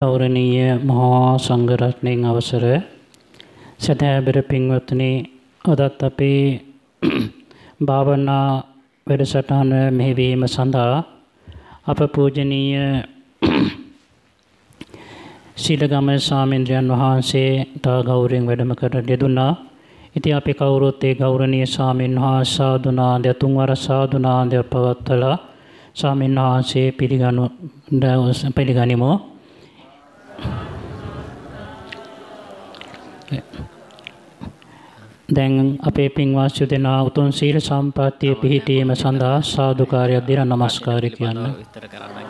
ගෞරවනීය මහා සංඝරත්නයන් අවසර සදහැබර පින්වත්නි අදත් අපේ භාවනා වැඩසටහන මෙහෙවීම සඳහා අප පූජනීය ශීලගම ස්වාමීන්ද්‍රයන් වහන්සේ තා ගෞරවයෙන් වැඩම කර දෙදුනා. ඉතින් අපි කවුරුත් ඒ ගෞරවනීය ස්වාමීන් වහන්සේ සාදුනාන්දය තුන්වර සාදුනාන්දය පවත්වලා ස්වාමීන් වහන්සේ පිළිගනු පිළිගනිමු. දැන් අපේ පින්වාසු දෙනා උතුම් සීල සම්ප්‍රාප්තිය පිහිටීම සඳහා සාදුකාරයක් දෙන নমස්කාරය කියන්න.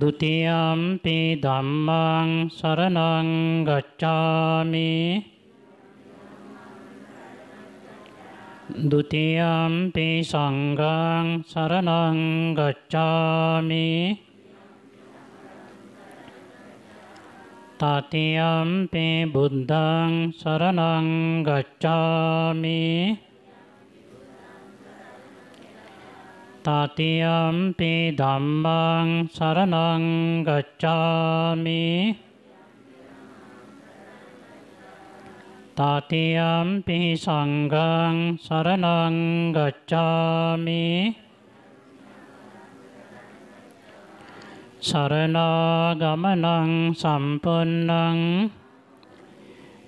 ดุติยมปิดัมมังสารนังกัจจามิดุติยมปิสังฆังสารนังกัจจามิตติยมปิบุตตังสารนังกัจจามิ තතියම්පි ධම්මං සරණං ගච්ඡාමි තතියම්පි සංඝං සරණං ගච්ඡාමි සරණාගමනං සම්පන්නං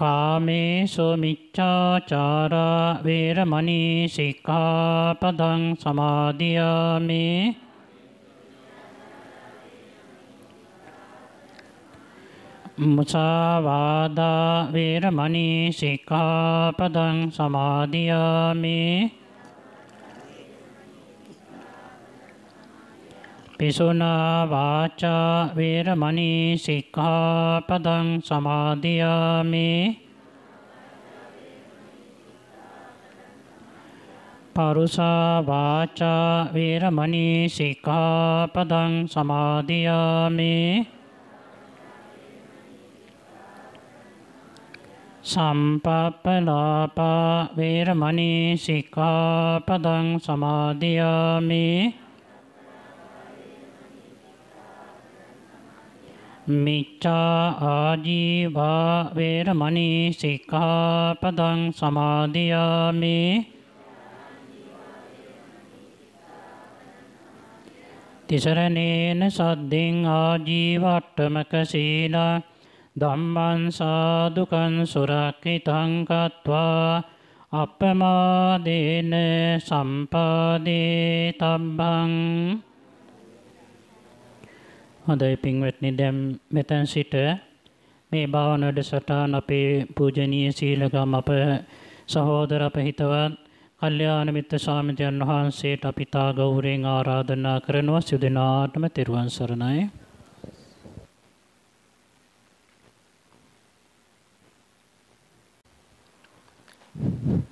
कामेषु मिच्छाचारा वीरमणि शिखापदं समाधियामि मुसावादा वीरमणि शिखापदं समाधियामि पिशुना वाचा वीरमणि सिक्खापदं समाधियामि परुषा वाचा वीरमणि सिक्खापदं समाधियामि सम्पपलापा वीरमणि सिक्खापदं समाधियामि මිච්ඡා ආජීවා වේරමණී සික්ඛාපදං සමාදියාමි තිසරණේන සද්දෙන් ආජීවට්ඨමක සීලා ධම්මං සාදුකං සුරක්ෂිතං කତ୍වා අප්පමාදේන සම්පාදේ තබ්බං හොඳයි පින්වත්නි දැන් මෙතෙන් සිට මේ භාවන වැඩසටහන අපේ පූජනීය සීලගම් අප සහෝදර අප හිතවත් කල්යාණ මිත්‍ර ස්වාමීන් වහන්සේට අපි තා ගෞරවයෙන් ආරාධනා කරනවා සිදෙනාටම තෙරුවන් සරණයි Thank you.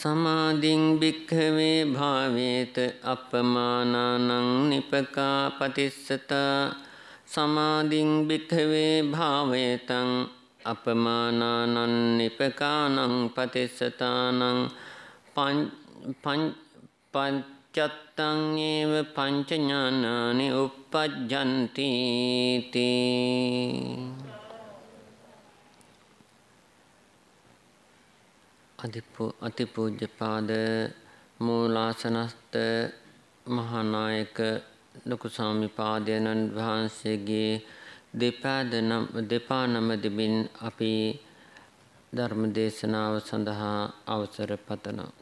සමාධින් භික්ඛවේ භාවේත අපමානානං නිපකා පතිස්සතා සමාධින් භික්ඛවේ භාවේතං අපමානානං නිපකානං පතිස්සතානං පංචත්තං ඒව පංච ඥානානි uppajjanti තී අතිපූජ්‍යපාද මූලාසනස්ත මහානායක ලොකු සාමිපාදයණන් වහන්සේගේ දෙපාදනම් දෙපා නම දෙමින් අපි ධර්ම දේශනාව සඳහා අවසර පතනවා.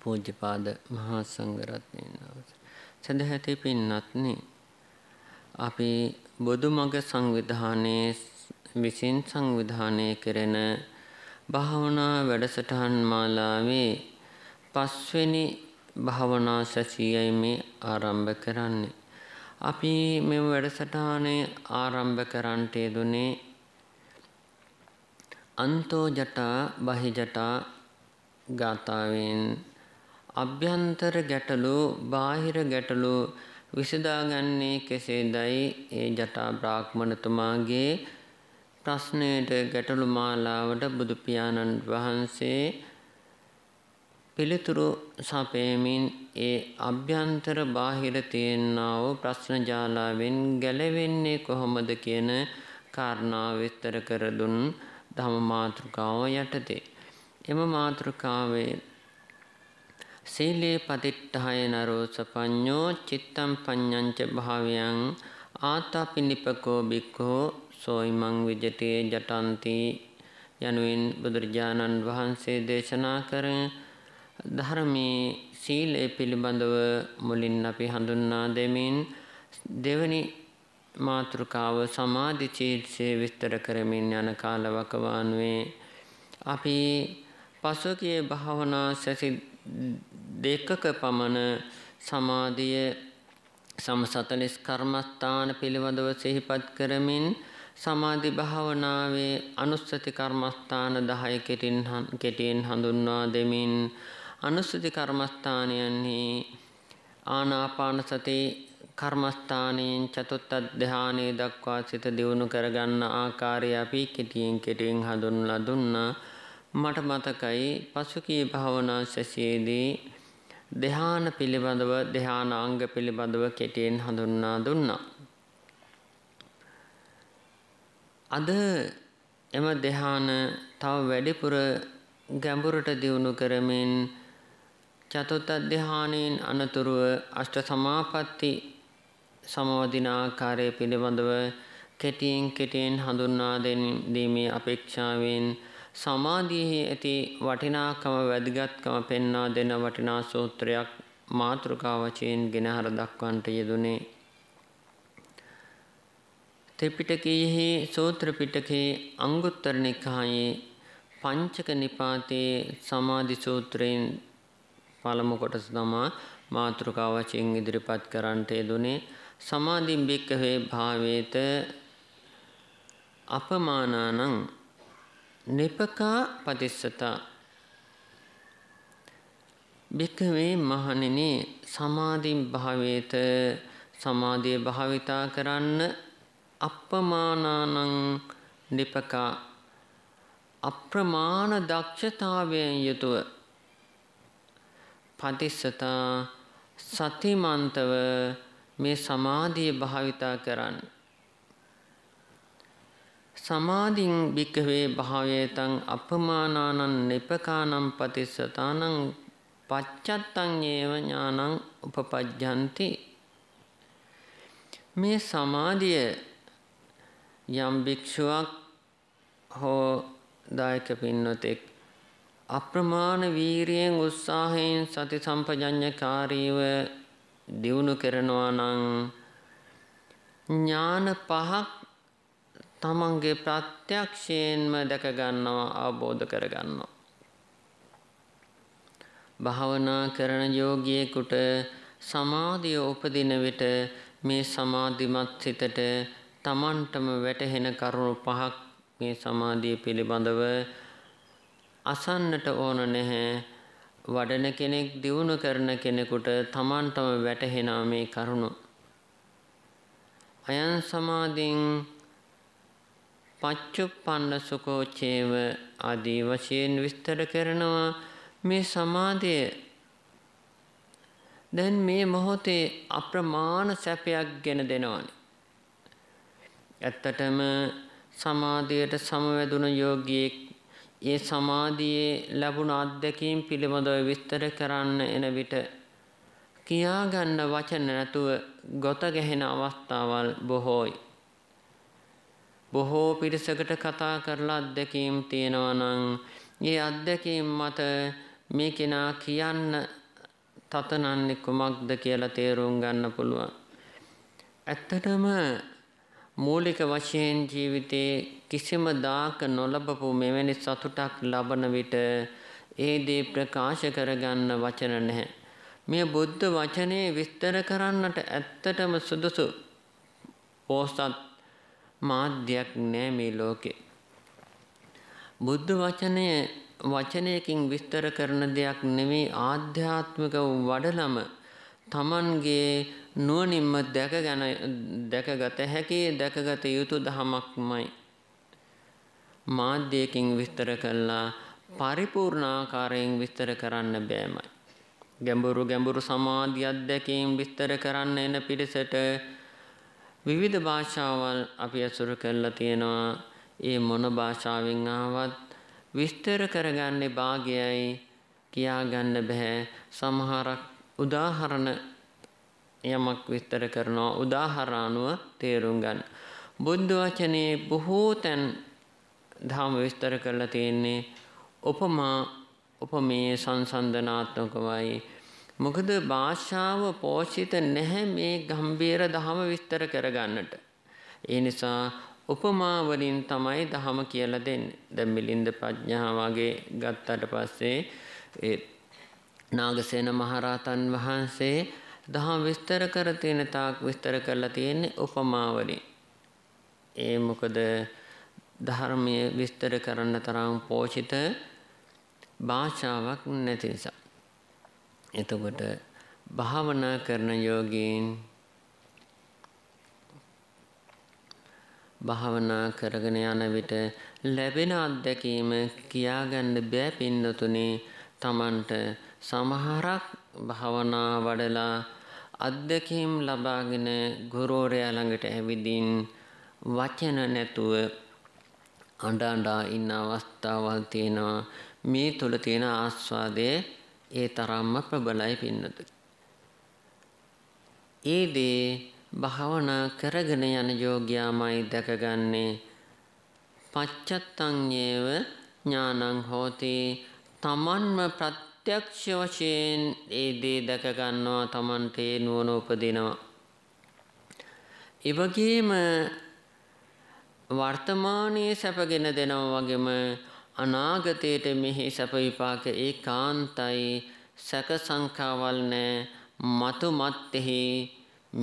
පූජ්‍යපාද මහා සංඝරත්නයන් අවසර. සදැහැති පින්වත්නි අපි බොදු මඟ සංවිධානයේ විසින් සංවිධානය කෙරෙන භාවනා වැඩසටහන් මාලාවේ පස්වෙනි භාවනා සැසියයි මේ ආරම්භ කරන්නේ. අපි මෙම වැඩසටහනේ ආරම්භ කරන්නට යෙදුනේ අන්තෝ ජටා බහි ජටා ගාතාවෙන් අභ්‍යන්තර ගැටලු බාහිර ගැටලු විසඳාගන්නේ කෙසේදයි ඒ ජටා බ්‍රාහ්මණතුමාගේ ප්‍රශ්නයට ගැටළු මාලාවට බුදුපියාණන් වහන්සේ පිළිතුරු සපයමින් ඒ අභ්‍යන්තර බාහිර තියෙනා වූ ප්‍රශ්න ජාලාවෙන් ගැලවෙන්නේ කොහොමද කියන කාරණා විස්තර කර දුන් ධම මාතෘකාව යටතේ එම මාතෘකාවේ සීලේ පතිට්ඨාය නරෝසපඤ්ඤෝ චිත්තම් පඤ්ඤංච භාවයන් ආතාපිනිපකෝ බික්ඛෝ සෝයිමං විජටේ ජටන්ති යනුවෙන් බුදුරජාණන් වහන්සේ දේශනා කර ධර්මයේ සීලය පිළිබඳව මුලින් අපි හඳුන්වා දෙමින් දෙවනි මාතෘකාව සමාධි චීත්සේ විස්තර කරමින් යන කාලවකවානුවේ අපි පසුගිය භාවනා සැසි දෙකක පමණ සමාධිය සම සතලිස් කර්මස්ථාන පිළිබඳව සිහිපත් කරමින් සමාධි භාවනාවේ අනුස්සති කර්මස්ථාන 10 කෙටින් කෙටියෙන් හඳුන්වා දෙමින් අනුස්සති කර්මස්ථානයන්හි ආනාපාන සති කර්මස්ථානයෙන් චතුත්ථ ධානයේ දක්වා සිත දියුණු කරගන්න ආකාරය අපි කෙටියෙන් කෙටියෙන් හඳුන්වලා දුන්නා මට මතකයි පසුගිය භාවනා සැසියේදී ධාන පිළිබඳව ධානාංග පිළිබඳව කෙටියෙන් හඳුන්වා දුන්නා අද එම ධ්‍යාන තව වැඩිපුර ගැඹුරට දියුණු කරමින් චතුත් අධ්‍යානයෙන් අනතුරුව අෂ්ට සමාපatti සමෝධින ආකාරය පිළිබඳව කෙටියෙන් කෙටියෙන් හඳුන්වා දීමේ අපේක්ෂාවෙන් සමාධියෙහි ඇති වටිනාකම වැදගත්කම පෙන්වා දෙන වටිනා සූත්‍රයක් මාතෘකාවචයෙන් ගෙනහර දක්වන්නට යෙදුනේ ත්‍රිපිටකයෙහි සූත්‍ර පිටකයේ අංගුත්තර නිකායේ පංචක නිපාතයේ සමාධි සූත්‍රයෙන් පළමු කොටස තමා මාතෘකාව වශයෙන් ඉදිරිපත් කරන්නට යෙදුනේ සමාධින් භික්කවේ භාවේත අපමානානං නිපකා පතිස්සත භික්කවේ මහණෙනි සමාධින් භාවේත සමාධිය භාවිතා කරන්න අප්‍රමාණානං නිපකා අප්‍රමාණ දක්ෂතාවයෙන් යුතුව පතිස්සතා සතිමන්තව මේ සමාධිය භාවිතා කරන්න. සමාධින් භික්කවේ භාවේතං අපමානානං නිපකානම් පතිස්සතානං පච්චත්තං ඒව ඥානං උපපජ්ජන්ති මේ සමාධිය යම් භික්ෂුවක් හෝ දායක පින්නතෙක් අප්‍රමාණ වීරියෙන් උත්සාහයෙන් සති සම්පජඤ්ඤකාරීව දියුණු කරනවා නම් ඥාන පහක් තමන්ගේ ප්‍රත්‍යක්ෂයෙන්ම දැක ගන්නවා අවබෝධ කර ගන්නවා භාවනා කරන යෝගියෙකුට සමාධිය උපදින විට මේ සමාධිමත් සිතට තමන්ටම වැටහෙන කරුණු පහක් මේ සමාධිය පිළිබඳව අසන්නට ඕන නැහැ වඩන කෙනෙක් දියුණු කරන කෙනෙකුට තමන්ටම වැටහෙන මේ කරුණු අයන් සමාධින් පච්චුප්පන්න සුකෝචේව ආදී වශයෙන් විස්තර කරනවා මේ සමාධිය දැන් මේ මොහොතේ අප්‍රමාණ සැපයක් ගෙන දෙනවනේ ඇත්තටම සමාධියට සමවැදුණු යෝගියෙක් ඒ සමාධියේ ලැබුණ අත්දැකීම් පිළිබඳව විස්තර කරන්න එන විට කියාගන්න වචන නැතුව ගොත ගැහෙන අවස්ථාවල් බොහෝයි. බොහෝ පිරිසකට කතා කරලා අත්දැකීම් තියෙනවා නම් ඒ අත්දැකීම් මත මේ කෙනා කියන්න තතනන්නේ කුමක්ද කියලා තේරුම් ගන්න පුළුවන්. ඇත්තටම මූලික වශයෙන් ජීවිතේ කිසිම දාක නොලබපු මෙවැනි සතුටක් ලබන විට ඒ දේ ප්‍රකාශ කරගන්න වචන නැහැ. මේ බුද්ධ වචනේ විස්තර කරන්නට ඇත්තටම සුදුසු පෝසත් මාධ්‍යයක් නෑ මේ ලෝකේ. බුද්ධ වචනය වචනයකින් විස්තර කරන දෙයක් නෙමේ ආධ්‍යාත්මික වඩලම තමන්ගේ නුවණින්ම දැක ගැන දැකගත හැකි දැකගත යුතු ධමයක්මයි. මාධ්‍යයෙන් විස්තර කළා පරිපූර්ණ ආකාරයෙන් විස්තර කරන්න බෑමයි. ගැඹුරු ගැඹුරු සමාධි අධ්‍යක්ීම් විස්තර කරන්න එන පිරිසට විවිධ භාෂාවල් අපි අසුරු කරලා තියෙනවා. ඒ මොන භාෂාවෙන් ආවත් විස්තර කරගන්නේ භාගයයි කියාගන්න බෑ. සමහරක් උදාහරණ යමක් විස්තර කරනවා උදාහරණුව තේරුම් ගන්න. බුද්ධ වචනේ බොහෝ තැන් ධාම විස්තර කරලා තියෙන්නේ උපමා උපමේ සංසන්දනාත්මකවයි මොකද භාෂාව පෝෂිත නැහැ මේ ගම්බීර දහම විස්තර කරගන්නට. ඒ නිසා උපමා වලින් තමයි දහම කියලා දෙන්නේ. දැන් මිලින්ද ප්‍රඥා වගේ ගත්තට පස්සේ ඒ නාගසේන මහරහතන් වහන්සේ දහම් විස්තර කර තියෙන තාක් විස්තර කරලා තියෙන්නේ උපමාවලින්. ඒ මොකද ධර්මයේ විස්තර කරන්න තරම් පෝෂිත භාෂාවක් නැති නිසා. එතකොට භාවනා කරන යෝගීන් භාවනා කරගෙන යන විට ලැබෙන අත්දැකීම කියාගන්න බෑ පින්නතුනේ තමන්ට සමහරක් භාවනා වඩලා අත්දැකීම් ලබාගෙන ගුරුවරයා ළඟට ඇවිදින් වචන නැතුව අඬ අඬා ඉන්න අවස්ථාවල් තියෙනවා මේ තුල තියෙන ආස්වාදය ඒ තරම්ම ප්‍රබලයි පින්නතු. ඒ දේ භාවනා කරගෙන යන යෝග්‍යාමයි දැකගන්නේ පච්චත්තංයේව ඥානං හෝති තමන්ම ප්‍රත් ප්‍රත්‍යක්ෂ වශයෙන් ඒ දේ දැක ගන්නවා Tamante නුවණ උපදිනවා. ඒ වගේම වර්තමානයේ සැපගෙන දෙනවා වගේම අනාගතයේට මෙහි සැප විපාක ඒකාන්තයි සැක සංඛාවල් නැ මතු මත්ෙහි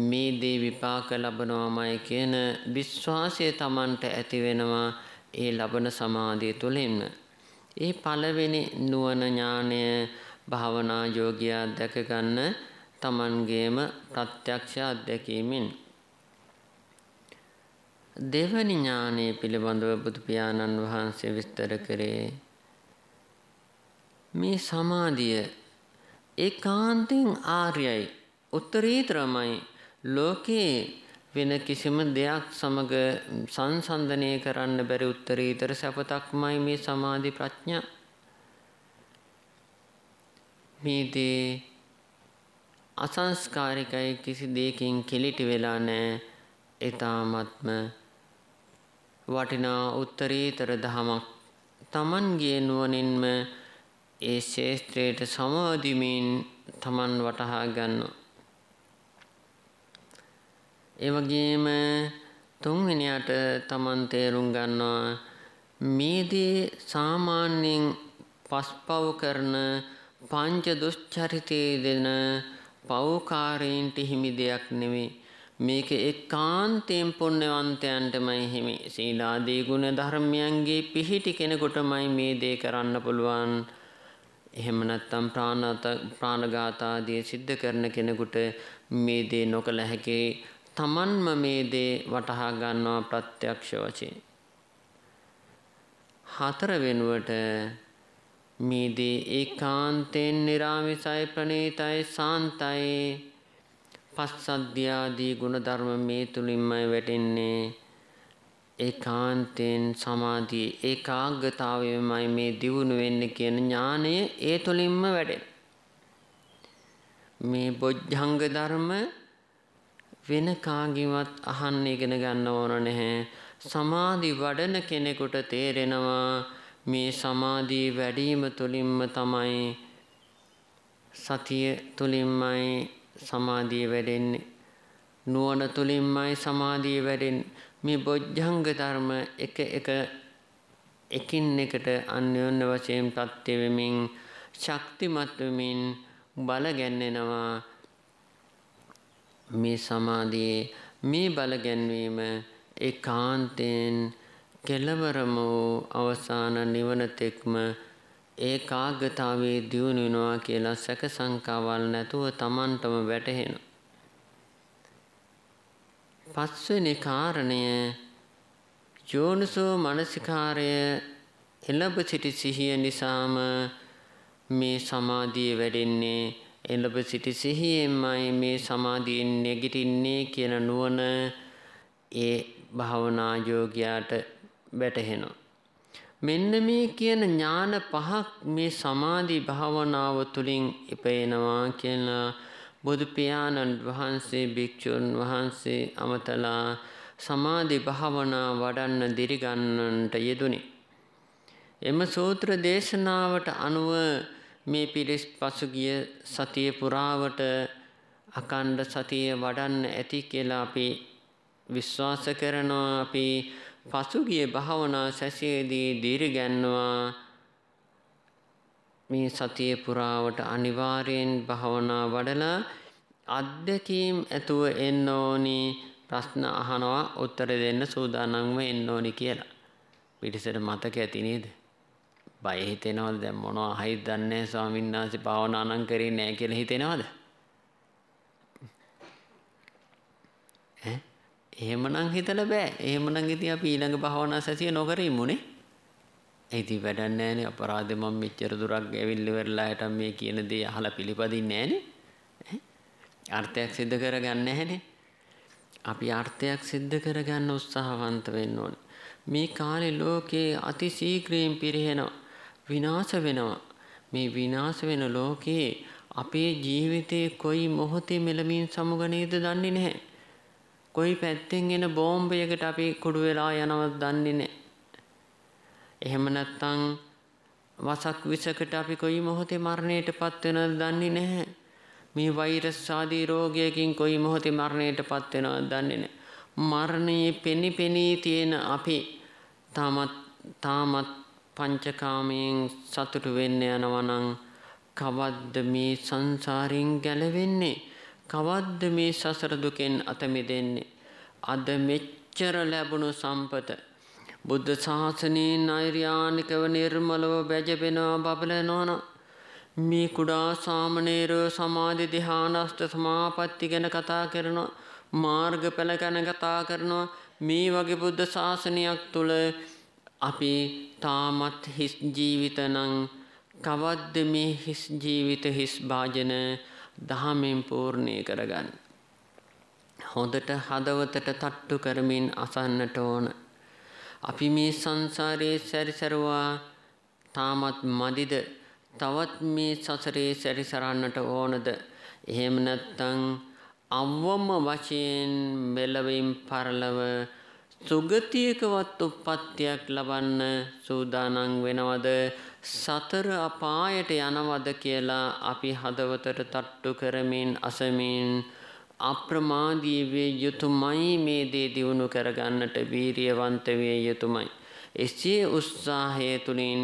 මේ දේ විපාක ලබනවාමයි කියන විශ්වාසය Tamante ඇති වෙනවා ඒ ලබන සමාධිය තුළින්ම. ඒ පළවෙනි නුවණ ඥානය භාවනා යෝගියා දැක ගන්න Tamangeema ප්‍රත්‍යක්ෂ අධ්‍යක්ීමෙන් දෙවනි ඥානය පිළිබඳව බුදු පියාණන් වහන්සේ විස්තර කරේ මේ සමාධිය ඒකාන්තෙන් ආර්යයි උත්තරීතරමයි ලෝකේ වෙන කිසිම දෙයක් සමග සංසන්දනය කරන්න බැරි උත්තරීතර සැපතක්මයි මේ සමාධි ප්‍රඥා. මේ දේ අසංස්කාරිකයි කිසි දෙයකින් කෙලිටි වෙලා නැහැ. ඊ타මත්ම වටිනා උත්තරීතර ධමයක් තමන්ගේ නුවණින්ම ඒ ශේෂ්ත්‍රයට සමාදිමින් තමන් වටහා ගන්නවා. ඒ වගේම තුන්වෙනියට Taman තේරුම් ගන්නවා මේදී සාමාන්‍යයෙන් පස්පව කරන පංච දුෂ්චරිතයේ දෙන පෞකාරයන්ට හිමි දෙයක් නෙවෙයි මේක ඒකාන්තයෙන් පුණ්‍යවන්තයන්ටමයි හිමි. සීලාදී ගුණ ධර්මයන්ගේ පිහිටි කෙනෙකුටමයි මේ දේ කරන්න පුළුවන්. එහෙම නැත්නම් ප්‍රාණඝාත ආදී සිද්ධ කරන කෙනෙකුට මේ දේ නොකළ හැකි තමන්ම මේ දේ වටහා ගන්නවා ප්‍රත්‍යක්ෂ වශයෙන්. හතර වෙනුවට මේ දේ ඒකාන්තයෙන් निराமிසයි ප්‍රණීතයි සාන්තයි පස්සද්ධාදී ගුණධර්ම මේ තුලින්මයි වැටෙන්නේ ඒකාන්තයෙන් සමාධියේ ඒකාග්‍රතාවයමයි මේ දියුණු වෙන්නේ කියන ඥානය ඒ තුලින්ම වැඩෙන මේ බොජ්ජංග ධර්ම වෙන කාගිවත් අහන්න ඉගෙන ගන්න ඕන නැහැ. සමාධි වඩන කෙනෙකුට තේරෙනවා මේ සමාධී වැඩීම තුළින්ම තමයි සතිය තුළින්මයි සමාධිය වැඩෙන්නේ. නුවණ තුළින්මයි සමාධිය වැඩෙන්නේ. මේ බොජ්ජංග ධර්ම එක එක එකින් එකට අන්‍යෝන්‍ය වශයෙන් ප්‍රත්‍ය වෙමින් ශක්තිමත් වෙමින් බල ගැන්වෙනවා. මේ සමාධියේ මේ බල ගැන්වීම ඒකාන්තයෙන් කෙලවරම වූ අවසාන නිවන තෙක්ම ඒකාග්‍රතාවයේ දියුණු වෙනවා කියලා සැක සංකාවල් නැතුව Tamanටම වැටහෙනවා. පස්වෙනි කාරණය යෝනිසෝ මනසිකාරය එළඹ සිටි සිහිය නිසාම මේ සමාධිය වැඩෙන්නේ එළඹ සිටි සිහියෙන්මයි මේ සමාධියෙන් නැගිටින්නේ කියන නුවණ ඒ භාවනා යෝගියාට වැටහෙනවා. මෙන්න මේ කියන ඥාන පහක් මේ සමාධි භාවනාව තුළින් ඉපයනවා කියන බුදු පියාණන් වහන්සේ භික්ෂුන් වහන්සේ අමතලා සමාධි භාවනා වඩන්න දිරිගන්නන්ට යෙදුනි. එම සූත්‍ර දේශනාවට අනුව මේ පිරිස් පසුගිය සතිය පුරාවට අකණ්ඩ සතිය වඩන්න ඇති කියලා අපි විශ්වාස කරනවා අපි පසුගිය භාවනා සැසියේදී දිරිගන්නවා මේ සතිය පුරාවට අනිවාර්යෙන් භාවනා වඩලා අත්දැකීම් ඇතුව එන්න ඕනි ප්‍රශ්න අහනවා උත්තර දෙන්න සූදානම්ව එන්න ඕනි කියලා. පිටිසර මතක ඇති නේද? බය හිතෙනවද දැන් මොනවා අහයිද දන්නේ නැහැ ස්වාමීන් වහන්සේ භාවනා නම් කරේ නැහැ කියලා හිතෙනවද? ඈ එහෙමනම් හිතලා බෑ. එහෙමනම් ඉතින් අපි ඊළඟ භාවනා සැසිය නොකර ඉමුනේ. ඉතින් වැඩක් නැහැනේ අපරාධේ මම මෙච්චර දුරක් ඇවිල්ලා ඉවරලා හිටම් මේ කියන දේ අහලා පිළිපදින්නේ නැහැනේ. අර්ථයක් सिद्ध කරගන්නේ නැහැනේ. අපි අර්ථයක් सिद्ध කරගන්න උත්සාහවන්ත වෙන්න ඕනේ. මේ කාලේ ලෝකේ අති ශීඝ්‍රයෙන් පිරෙනවා. විනාශ වෙනවා. මේ විනාශ වෙන ලෝකයේ අපේ ජීවිතේ කොයි මොහොතේ මෙලමින් සමුග නේද දන්නේ නැහැ. කොයි පැත්තෙන් එන බෝම්බයකට අපි කුඩු වෙලා යනවත් දන්නේ නැහැ. එහෙම නැත්නම් වසක් විසකට අපි කොයි මොහොතේ මරණයටපත් වෙනවද දන්නේ නැහැ. මේ වෛරස් ආදී රෝගයකින් කොයි මොහොතේ මරණයටපත් වෙනවද දන්නේ නැහැ. මරණයේ පෙනි පෙනී තියෙන අපි තාමත් තාමත් පංචකාමයෙන් සතුටු වෙන්න යනවනම් කවද්ද මේ සංසාරයෙන් ගැලවෙන්නේ කවද්ද මේ සසර දුකෙන් අත මිදෙන්නේ අද මෙච්චර ලැබුණු සම්පත බුද්ධ ශාසනයේ නෛර්යානිකව නිර්මලව බැජබෙනවා බබලනවන මේ කුඩා සාමණේරෝ සමාධි ධ්‍යානස්ත සමාපatti ගැන කතා කරනවා මාර්ගඵල ගැන කතා කරනවා මේ වගේ බුද්ධ ශාසනයක් තුල අපි තාමත් හිස් ජීවිතනං කවද්ද මේ හිස් ජීවිත හිස් භාජන දහමෙන් පූර්ණය කරගන්න. හොඳට හදවතට තට්ටු කරමින් අසන්නට ඕන. අපි මේ සංසාරයේ සැරිසරවා තාමත් මදිද තවත් මේ සසරේ සැරිසරන්නට ඕනද. එහෙම නැත්තං අවම වශයෙන් මෙලවින් පරලව සුගතියකවත් උප්පත්තියක් ලබන්න සූදානම් වෙනවද සතර අපායට යනවද කියලා අපි හදවතට තට්ටු කරමින් අසමින් අප්‍රමාදී වේ යුතුයමයි මේ දේ දිනු කරගන්නට වීරියවන්ත වේ යුතුයමයි එසේ උත්සාහය තුලින්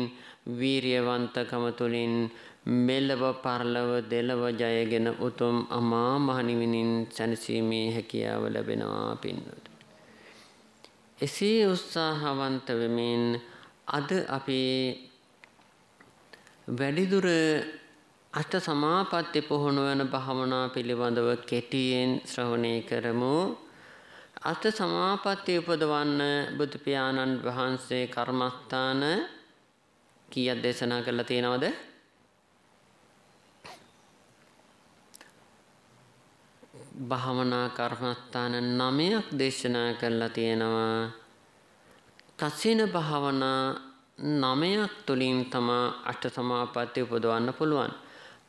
වීරියවන්තකම තුලින් මෙලව පරලව දෙලව ජයගෙන උතුම් අමා මහ නිවනින් සැනසීමේ හැකියාව ලැබෙනවා පින්නොත් එසේ උත්සාහවන්ත වෙමින් අද අපේ වැඩිදුර අෂ්ට සමාපatti පුහුණු වන භාවනා පිළිබඳව කෙටියෙන් ශ්‍රවණය කරමු. අෂ්ට සමාපatti උපදවන්න බුදු පියාණන් වහන්සේ කර්මස්ථාන කීයක් දේශනා කළා තියෙනවද? භාවනා කර්මස්ථාන නමයක් දේශනා කරලා තියෙනවා. කසින භාවනා නමයක් තුළින් තමා අට සමාපatti උපදවන්න පුළුවන්.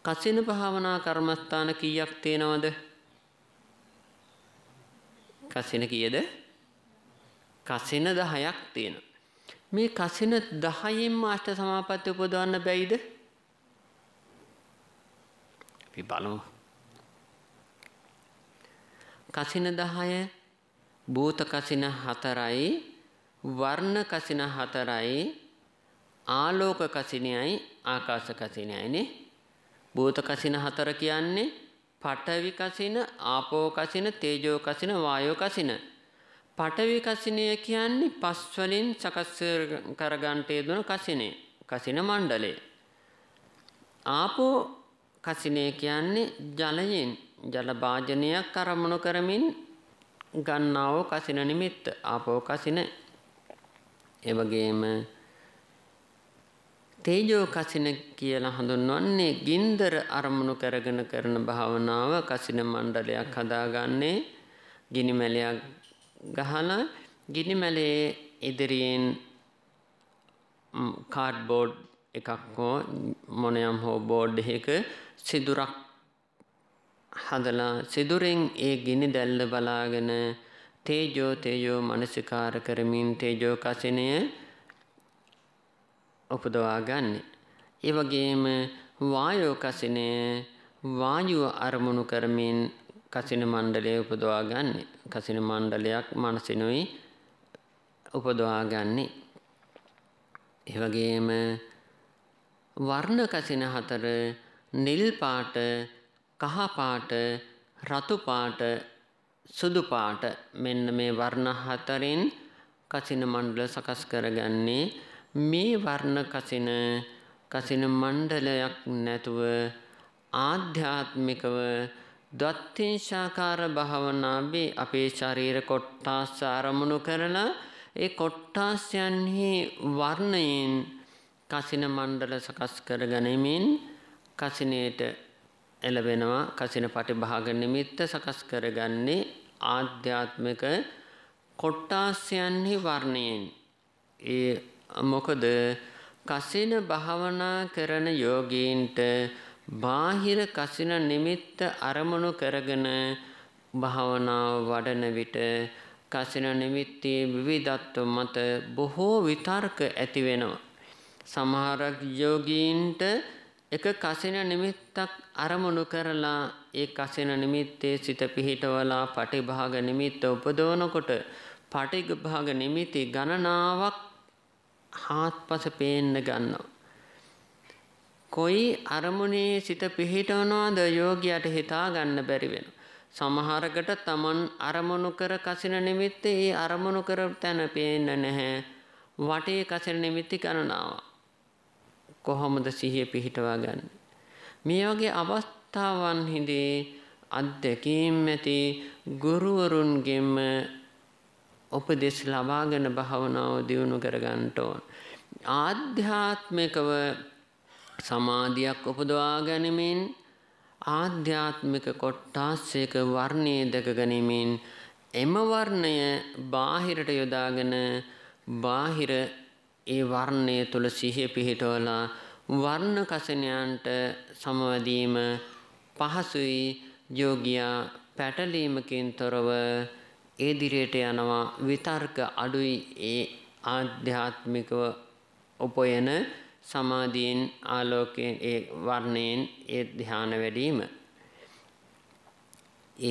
කසින භාවනා කර්මස්ථාන කීයක් තියෙනවද? කසින කීයද? කසින 10ක් තියෙනවා. මේ කසින 10න්ම අට සමාපatti උපදවන්න බැයිද? අපි බලමු. කසින දහය භූත කසින හතරයි වර්ණ කසින හතරයි ආලෝක කසිනයයි ආකාශ කසිනයයිනේ භූත කසින හතර කියන්නේ පඨවි කසින ආපෝ කසින තේජෝ කසින වායෝ කසින පඨවි කසිනය කියන්නේ පස් වලින් සකස් කරගන්නට යෙදුන කසිනේ කසින මණ්ඩලය ආපෝ කසිනය කියන්නේ ජලයෙන් ජල භාජනයක් අරමුණු කරමින් ගන්නාව කසින නිමිත්ත ආපෝ කසින ඒ වගේම තේජෝ කසින කියලා හඳුන්වන්නේ ගින්දර අරමුණු කරගෙන කරන භාවනාව කසින මණ්ඩලයක් හදාගන්නේ ගිනි මැලයක් ගහලා ගිනි මැලේ ඉදිරියෙන් කාඩ්බෝඩ් එකක් හෝ මොනයම් හෝ බෝඩ් එකක සිදුරක් හදලා සිදුරෙන් ඒ ගිනි දැල්ල බලාගෙන තේජෝ තේජෝ මනසිකාර කරමින් තේජෝ කසිනය උපදවා ගන්න. ඒ වගේම වායෝ කසිනය වායුව අරමුණු කරමින් කසින මණ්ඩලය උපදවා ගන්න. කසින මණ්ඩලයක් මනසිනුයි උපදවා ගන්නේ. ඒ වගේම වර්ණ කසින හතර නිල් පාට කහ පාට, රතු පාට, සුදු පාට මෙන්න මේ වර්ණ හතරෙන් කසින මණ්ඩල සකස් කරගන්නේ මේ වර්ණ කසින කසින මණ්ඩලයක් නැතුව ආධ්‍යාත්මිකව දත්තිංශාකාර භාවනාවේ අපේ ශරීර කොට්ටාස අරමුණු කරලා ඒ කොට්ටාස්යන්හි වර්ණයෙන් කසින මණ්ඩල සකස් කරගනිමින් කසිනේට එළබෙනවා කසින පටිභාග නිමිත්ත සකස් කරගන්නේ ආධ්‍යාත්මික කොට්ටාස්යන්හි වර්ණයෙන් ඒ මොකද කසින භාවනා කරන යෝගීන්ට බාහිර කසින නිමිත්ත අරමුණු කරගෙන භාවනාව වඩන විට කසින නිමිත්තේ විවිධත්ව මත බොහෝ විතර්ක ඇති වෙනවා. සමහර යෝගීන්ට එක කසින නිමිත්තක් අරමුණු කරලා ඒ කසින නිමිත්තේ සිත පිහිටවලා පටිභාග නිමිත්ත උපදවනකොට පටිභාග නිමිති ගණනාවක් හාත්පස පේන්න ගන්නවා. කොයි අරමුණේ සිත පිහිටවනවාද යෝගියට හිතා ගන්න බැරි වෙනවා. සමහරකට තමන් අරමුණු කර කසින නිමිත්තේ ඒ අරමුණු කර තැන පේන්න නැහැ. වටේ කසින නිමිති ගණනාවක්. කොහොමද සිහිය පිහිටවා ගන්න. මේ වගේ අවස්ථාවන්හිදී අත්දැකීම් ඇති ගුරුවරුන්ගෙන්ම උපදෙස් ලබාගෙන භාවනාව දියුණු කරගන්න ඕන. ආධ්‍යාත්මිකව සමාධියක් උපදවා ගැනීමෙන් ආධ්‍යාත්මික කොට්ටාස්සයක වර්ණය දැක ගැනීමෙන් එම වර්ණය බාහිරට යොදාගෙන බාහිර ඒ වර්ණය තුල සිහිය පිහිටවලා වර්ණ කසිනයන්ට සමවැදීම පහසුයි යෝගියා පැටලීමකින් තොරව ඒ දිරේට යනවා විතර්ක අඩුයි ඒ ආධ්‍යාත්මිකව උපයන සමාධියෙන් ආලෝකයෙන් ඒ වර්ණයෙන් ඒ ධ්‍යාන වැඩිම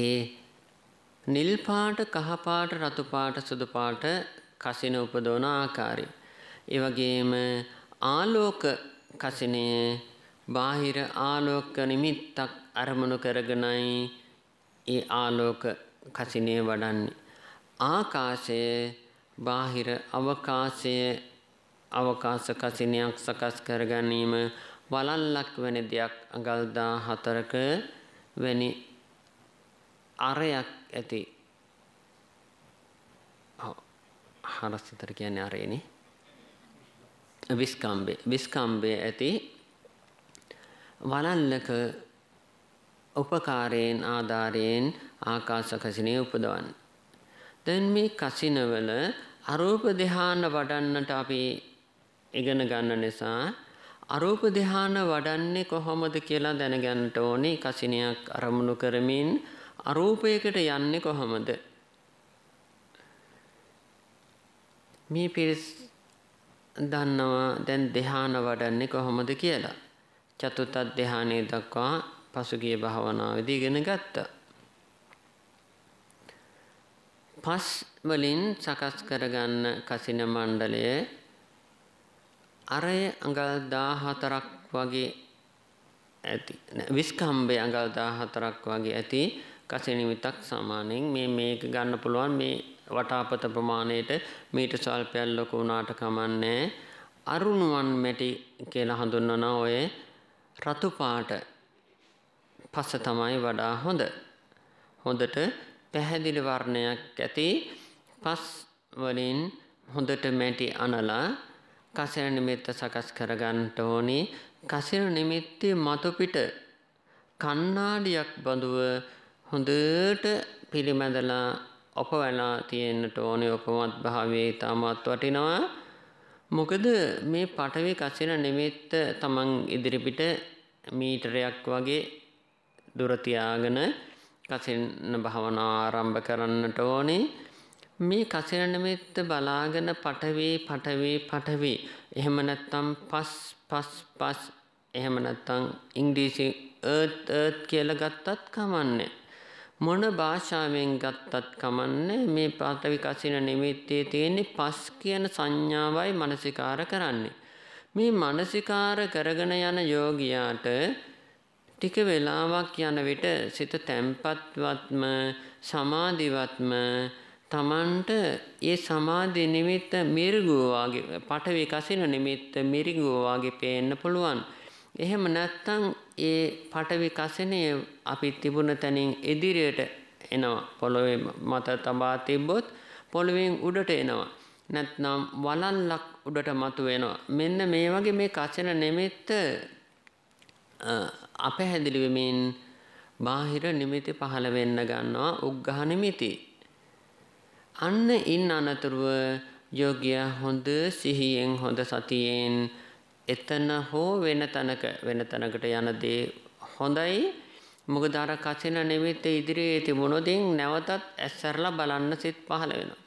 ඒ නිල් පාට කහ පාට රතු පාට සුදු පාට කසින උපදවන ආකාරය ඒ වගේම ආලෝක කසිනය බාහිර ආලෝක නිමිත්තක් අරමුණු කරගෙනයි ඒ ආලෝක කසිනය වඩන්නේ ආකාශය බාහිර අවකාශය අවකාශ කසිනයක් සකස් කර ගැනීම වලල්ලක් වැනි දෙයක් අඟල්දා හතරක වැනි අරයක් ඇති හරස්තර කියන්නේ අරේනේ විස්කම්බේ විස්කම්බේ ඇති වලල්ලක උපකාරයෙන් ආධාරයෙන් ආකාශකසිනේ උපදවන්න. දැන් මේ කසිනවල අරූප ධ්‍යාන වඩන්නට අපි ඉගෙන ගන්න නිසා අරූප ධ්‍යාන වඩන්නේ කොහොමද කියලා දැනගන්නට ඕනේ කසිනයක් අරමුණු කරමින් අරූපයකට යන්නේ කොහොමද මේ පිරිස් දන්නවා දැන් ධ්‍යාන වඩන්නේ කොහොමද කියලා. චතුත ධ්‍යානයේ දක්වා පසුගිය භාවනාවේදී ඉගෙන ගත්තා. පස් වලින් සකස් කරගන්න කසින මණ්ඩලය අරය අඟල් 14ක් වගේ ඇති විස්කම්බේ අඟල් 14ක් වගේ ඇති කසින විතක් සමානෙන් මේ මේක ගන්න පුළුවන් මේ වටාපත ප්‍රමාණයට මීට සල්පයක් ලොකු වුණාට කමන්නේ අරුණුවන් මැටි කියලා හඳුන්වන ඔය රතු පාට පස තමයි වඩා හොඳ. හොඳට පැහැදිලි වර්ණයක් ඇති පස් වලින් හොඳට මැටි අනලා කසිර නිමිත්ත සකස් කරගන්න ඕනි. කසිර නිමිත්තේ මතු පිට කණ්ණාඩියක් බඳුව හොඳට පිළිමැදලා ඔප වෙලා තියෙන්නට ඕනේ උපමත් භාවයේ ඊටමත් වටිනවා. මොකද මේ පටවේ කසින නිමිත්ත තමන් ඉදිරිපිට මීටරයක් වගේ දුර තියාගෙන කසින භවනා ආරම්භ කරන්නට ඕනේ මේ කසින නිමිත්ත බලාගෙන පටවේ පටවේ පටවේ එහෙම නැත්නම් පස් පස් පස් එහෙම නැත්නම් ඉංග්‍රීසි earth earth කියලා ගත්තත් කමන්නේ මොන භාෂාවෙන් ගත්තත් කමන්නේ මේ පාඨවි කසින නිමිත්තේ තියෙන පස් කියන සංඥාවයි මානසිකාර කරන්නේ. මේ මානසිකාර කරගෙන යන යෝගියාට ටික වෙලාවක් යන විට සිත තැම්පත්වත්ම සමාධිවත්ම තමන්ට ඒ සමාධි නිමිත්ත මිරිගුව වගේ පටවි කසින නිමිත්ත මිරිගුව වගේ පේන්න පුළුවන්. එහෙම නැත්නම් ඒ පටවි කසිනේ අපි තිබුණ තැනින් ඉදිරියට එනවා. පොළොවේ මත තබා තිබ්බොත් පොළොවෙන් උඩට එනවා. නැත්නම් වලල්ලක් උඩට මතුවෙනවා. මෙන්න මේ වගේ මේ කසින නිමිත්ත අපැහැදිලි වෙමින් බාහිර නිමිති පහළ වෙන්න ගන්නවා උග්ඝහ නිමිති. අන්න ඉන් අනතුරුව යෝගියා හොඳ සිහියෙන් හොඳ සතියෙන් එතන හෝ වෙන තැනක වෙන තැනකට යන දේ හොඳයි. මොකද අර කසින නිමිත්ත ඉදිරියේ තිබුණොතින් නැවතත් ඇස්සරලා බලන්න සිත් පහළ වෙනවා.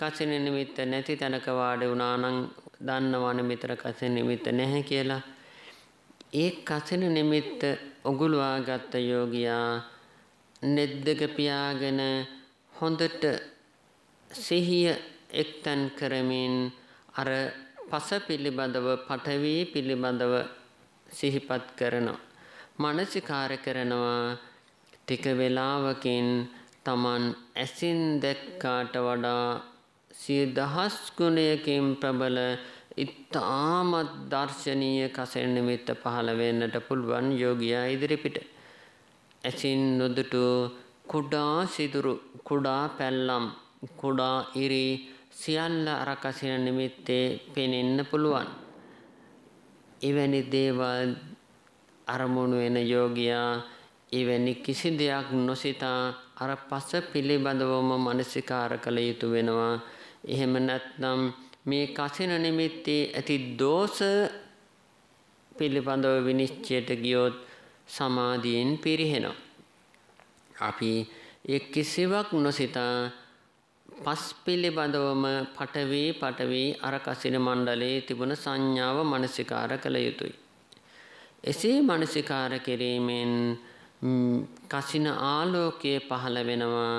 කසින නිමිත්ත නැති තැනක වාඩි වුණා නම් දන්නවනේ මෙතන කසින නිමිත්ත නැහැ කියලා. ඒ කසින නිමිත්ත ඔගුලවා ගත්ත යෝගියා නෙද්දක පියාගෙන හොඳට සිහිය එක්තන් කරමින් අර පස පිළිබඳව පඨවි පිළිබඳව සිහිපත් කරනවා. මානසිකාර කරනවා ටික වේලාවකින් Taman ඇසින් දැක්කාට වඩා සිය දහස් ගුණයකින් ප්‍රබල ඉතාමත් දර්ශනීය කසෙන් නිමිත්ත පහළ වෙන්නට පුළුවන් යෝගියා ඉදිරිපිට ඇසින් නොදුටු කුඩා සිදුරු කුඩා පැල්ලම් කුඩා ඉරි සියල්ල අර කසින නිමිත්තේ පෙනෙන්න පුළුවන්. එවැනි දේවල් අරමුණු වෙන යෝගියා එවැනි කිසි දෙයක් නොසිතා අර පස පිළිබඳවම මනසිකාර කළ යුතු වෙනවා. එහෙම නැත්නම් මේ කසින නිමිත්තේ ඇති දෝෂ පිළිබඳව විනිශ්චයට ගියොත් සමාධියෙන් පිරිහෙනවා. අපි ඒ කිසිවක් නොසිතා පස් පිළිබඳවම පටවේ පටවේ අර කසින මණ්ඩලයේ තිබුණ සංඥාව මනසිකාර කළ යුතුයි. එසේ මනසිකාර කිරීමෙන් කසින ආලෝකය පහළ වෙනවා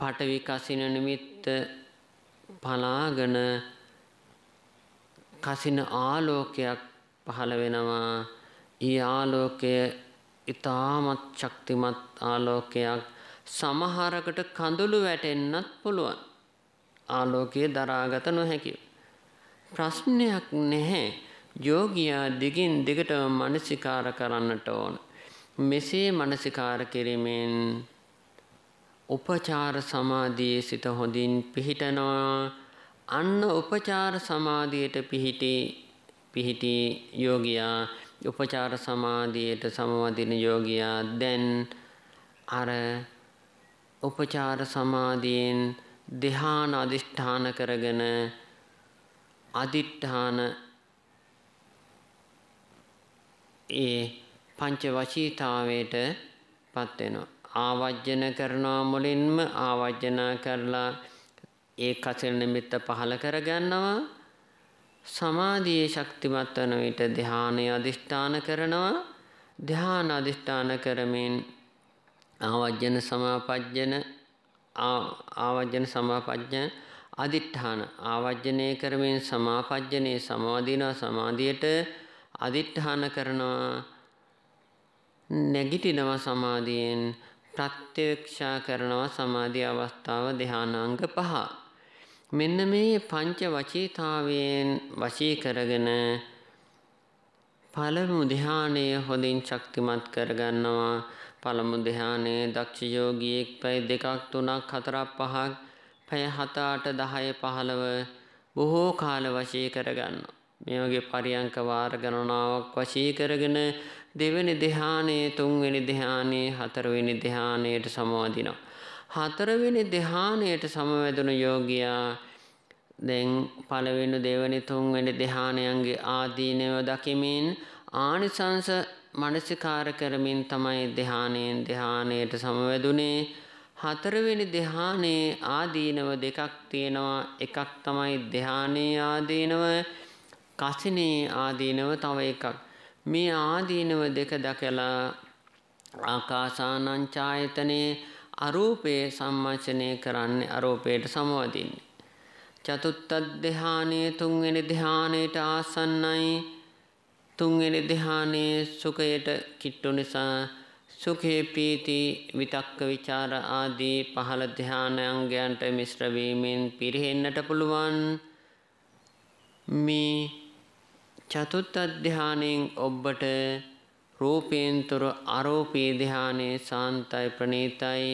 පටවි කසින නිමිත්ත පලාගෙන කසින ආලෝකයක් පහළ වෙනවා ඒ ආලෝකය ඉතාමත් ශක්තිමත් ආලෝකයක් සමහරකට කඳුළු වැටෙන්නත් පුළුවන් ආලෝකය දරාගත නොහැකිය. ප්‍රශ්නයක් නැහැ යෝගියා දිගින් දිගටම මනසිකාර කරන්නට ඕන. මෙසේ මනසිකාර කිරීමෙන් උපචාර සමාධියේ සිත හොඳින් පිහිටනවා අන්න උපචාර සමාධියට පිහිටි පිහිටි යෝගියා උපචාර සමාධියට සමවදින යෝගියා දැන් අර උපචාර සමාධියෙන් දෙහාන අදිෂ්ඨාන කරගෙන අදිෂ්ඨාන ඒ පංච වචීතාවයට පත් වෙනවා. ආවර්ජන කරනවා මුලින්ම ආවර්ජන කරලා ඒ කසින නිමිත්ත පහල කරගන්නවා. සමාධියේ ශක්තිමත් වන විට ධානය අදිෂ්ඨාන කරනවා. ධාන අදිෂ්ඨාන කරමින් ආවර්ජන සමාපජ්ජන ආවජන සමාපජ්ජන අදිඨාන ආවජනය කරමින් සමාපජ්ජනේ සමාධිනා සමාධියට අදිඨාන කරනවා නැගිටිනවා සමාධියෙන් ප්‍රත්‍යක්ෂා කරනවා සමාධි අවස්ථාව ධානාංග පහ මෙන්න මේ පංච වචීතාවයෙන් වශී කරගෙන පළමු ධානය හොඳින් ශක්තිමත් කරගන්නවා පළමු ධ්‍යානයේ දක්ෂ යෝගියෙක් පැය දෙකක් තුනක් හතරක් පහක් පැය හත අට 10 15 බොහෝ කාල වශී කරගන්නවා. මේ වගේ පරියංක වාර ගණනාවක් වශී කරගෙන දෙවෙනි ධ්‍යානයේ තුන්වෙනි ධ්‍යානයේ හතරවෙනි ධ්‍යානයට සමවදිනවා. හතරවෙනි ධ්‍යානයට සමවැදුණු යෝගියා දැන් පළවෙනි දෙවෙනි තුන්වෙනි ධ්‍යානයන්ගේ ආදීනව දකිමින් ආනිසංස මනසිකාර කරමින් තමයි ධ්‍යානයෙන් ධ්‍යානයට සමවැදුනේ හතරවෙනි ධ්‍යානයේ ආදීනව දෙකක් තියෙනවා එකක් තමයි ධ්‍යානයේ ආදීනව කසිනේ ආදීනව තව එකක් මේ ආදීනව දෙක දැකලා ආකාසානං ඡායතනේ අරූපේ සම්මචනය කරන්නේ අරූපයට සමවදින්නේ චතුත්ථ ධ්‍යානයේ තුන්වෙනි ධ්‍යානයට ආසන්නයි තුන්වෙනි ධ්‍යානයේ සුඛයට කිට්ටු නිසා සුඛේ ප්‍රීති විතක්ක ਵਿਚාර ආදී පහළ ධානයන්ගයන්ට මිශ්‍ර වීමෙන් පිරෙන්නට පුළුවන් මේ චතුත්ථ ධානයෙන් ඔබට රූපේන්තර ආරෝපී ධානයේ සාන්තයි ප්‍රණීතයි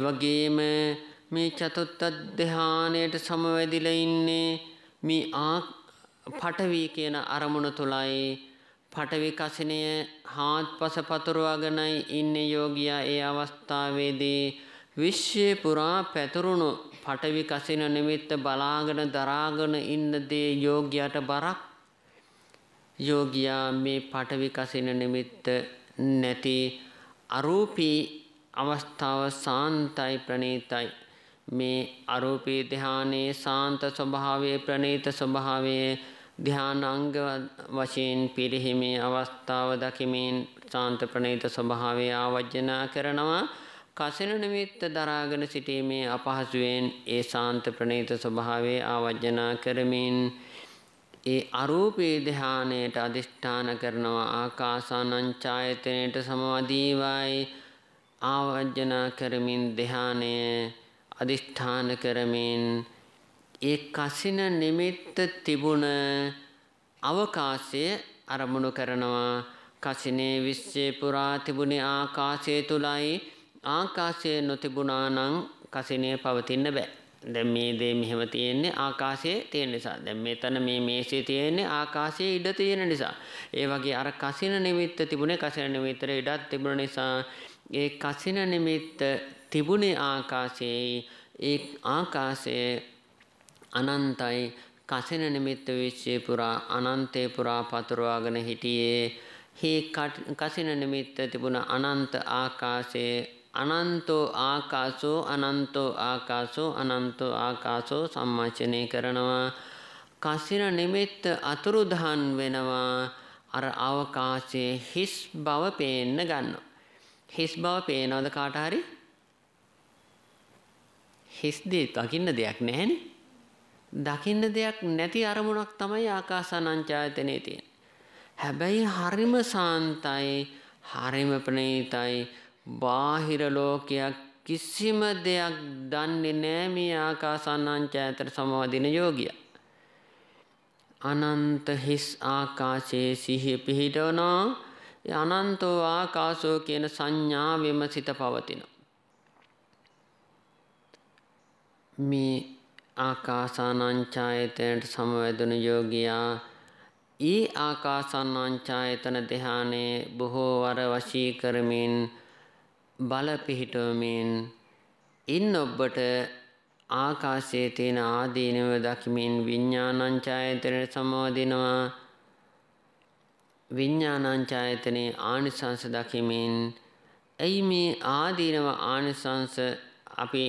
එවැගේම මේ චතුත්ථ ධානයට සමවැදිලා ඉන්නේ මේ ආක් පටවි කියන අරමුණ තුලයි පටවි කසිනය හාත්පස පතුරවාගෙනයි ඉන්නේ යෝගියා ඒ අවස්ථාවේදී විශ්වය පුරා පැතුරුණු පටවි කසින නිමිත්ත බලාගෙන දරාගෙන ඉන්න දේ යෝගියාට බරක් යෝගියා මේ පටවි කසින නිමිත්ත නැති අරූපී අවස්ථාව සාන්තයි ප්‍රණීතයි මේ අරූපී ධානයේ සාන්ත ස්වභාවයේ ප්‍රණීත ස්වභාවයේ ධානාංග වශයෙන් පිරිහිමේ අවස්ථාව දකිමින් ශාන්ත ප්‍රණීත ස්වභාවය ආවර්ජනා කරනවා කසින නිමිත්ත දරාගෙන සිටීමේ අපහසුයෙන් ඒ ශාන්ත ප්‍රණීත ස්වභාවය ආවර්ජනා කරමින් ඒ අරූපී ධානයට අදිෂ්ඨාන කරනවා ආකාසානං ඡායතනයට සමවදීවයි ආවර්ජනා කරමින් ධානය අදිෂ්ඨාන කරමින් ඒ කසින නිමිත්ත තිබුණ අවකාශය අරමුණු කරනවා කසිනේ විශ්සේ පුරා තිබුණේ ආකාශය තුලයි ආකාශය නොතිබුණා නම් කසිනේ පවතින්න බෑ දැන් මේ දේ මෙහෙම තියෙන්නේ ආකාශයේ තියෙන නිසා දැන් මෙතන මේ මේසේ තියෙන්නේ ආකාශයේ ඉඩ තියෙන නිසා ඒ වගේ අර කසින නිමිත්ත තිබුණේ කසින නිමිත්තට ඉඩක් තිබුණ නිසා ඒ කසින නිමිත්ත තිබුණේ ආකාශයේ ඒ ආකාශයේ අනන්තයි කසින නිමිත්ත විශ්වය පුරා අනන්තේ පුරා පතුරවාගෙන හිටියේ හේ කසින නිමිත්ත තිබුණ අනන්ත ආකාශයේ අනන්තෝ ආකාසෝ අනන්තෝ ආකාසෝ අනන්තෝ ආකාසෝ සම්මාචනය කරනවා කසින නිමිත්ත අතුරුදහන් වෙනවා අර අවකාශයේ හිස් බව පේන්න ගන්නවා හිස් බව පේනවද කාට හරි හිස් දේ දකින්න දෙයක් නැහැනේ දකින්න දෙයක් නැති අරමුණක් තමයි ආකාසානංචායතනේ තියෙන. හැබැයි හරිම සාන්තයි, හරිම ප්‍රණීතයි. බාහිර ලෝකයක් කිසිම දෙයක් දන්නේ නැහැ මේ ආකාසානංචායතන සමවදින යෝගියා. අනන්ත හිස් ආකාශයේ සිහිය පිහිටවනා අනන්තෝ ආකාශෝ කියන සංඥා විමසිත පවතින. මේ ආකාසානංචායතනයට සමවැදුණු යෝගියා ඒ ආකාසානංචායතන ධානයේ බොහෝ වර වශී කරමින් බල පිහිටවමින් ඉන් ඔබට ආකාශයේ තියෙන ආදීනව දකිමින් විඥානංචායතනයට සමවදිනවා විඥානංචායතනේ ආනිසංස දකිමින් එයි මේ ආදීනව ආනිසංස අපි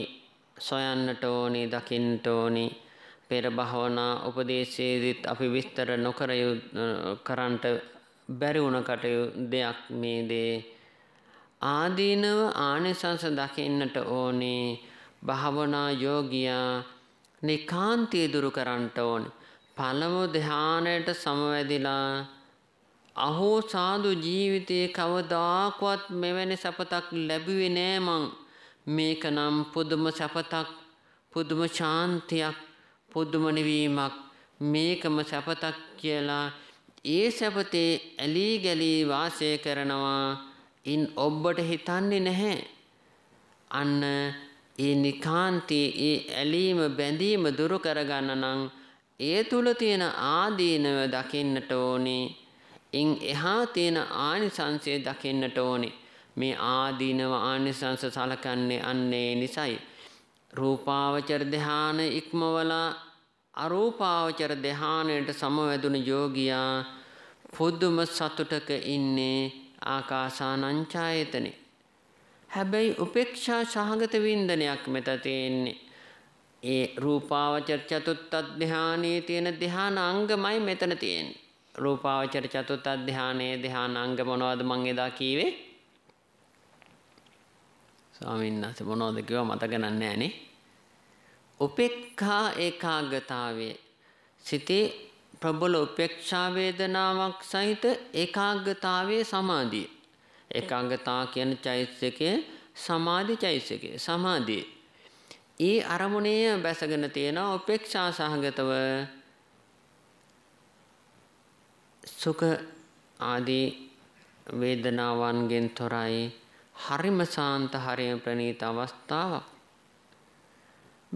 සොයන්නට ඕනි දකින්නට ඕනි පෙර භවනා උපදේශයේදීත් අපි විස්තර නොකර කරන්ට බැරි වුණ කටයුතු දෙයක් මේ දේ ආදීනව ආනිසංස දකින්නට ඕනේ භාවනා යෝගියා නිකාන්තිය දුරු කරන්නට ඕනේ පළමු ධානයට සමවැදිලා අහෝ සාදු ජීවිතයේ කවදාකවත් මෙවැනි සපතක් ලැබුවේ නෑ මං මේක නම් පුදුම සැපතක් පුදුම ශාන්තියක් පුදුම නිවීමක් මේකම සැපතක් කියලා ඒ සැපතේ ඇලී ගැලී වාසය කරනවා ඉන් ඔබට හිතන්නේ නැහැ අන්න ඒ නිකාන්තේ ඒ ඇලීම බැඳීම දුරු කරගන්න නම් ඒ තුල තියෙන ආදීනව දකින්නට ඕනේ ඉන් එහා තියෙන ආනිසංසය දකින්නට ඕනේ මේ ආදීනව ආනිසංස සලකන්නේ අන්නේ නිසයි. රූපාවචර ධ්‍යාන ඉක්මවලා අරූපාවචර ධ්‍යානයට සමවැදුණු යෝගියා පුදුම සතුටක ඉන්නේ ආකාසානංචායතනෙ. හැබැයි උපේක්ෂා සහගත වින්දනයක් මෙත තියෙන්නේ. ඒ රූපාවචර චතුත්ත් ධානයේ තියෙන ධාන අංගමයි මෙතන තියෙන්නේ. රූපාවචර චතුත්ත් ධානයේ ධාන අංග මොනවද මං එදා කීවේ? ස්වාමීන් වහන්සේ මොනවද කිව්වා මතක නැහැ නේ. උපේක්ඛා ඒකාග්‍රතාවය. සිතේ ප්‍රබල උපේක්ෂා වේදනාවක් සහිත ඒකාග්‍රතාවයේ සමාධිය. ඒකාග්‍රතාව කියන චෛත්‍යකයේ සමාධි චෛත්‍යකයේ සමාධිය. ඒ අරමුණේ බැසගෙන තියෙන උපේක්ෂා සහගතව සුඛ ආදී වේදනාවන්ගෙන් තොරයි හරිම සාන්ත හරිම ප්‍රණීත අවස්ථාවක්.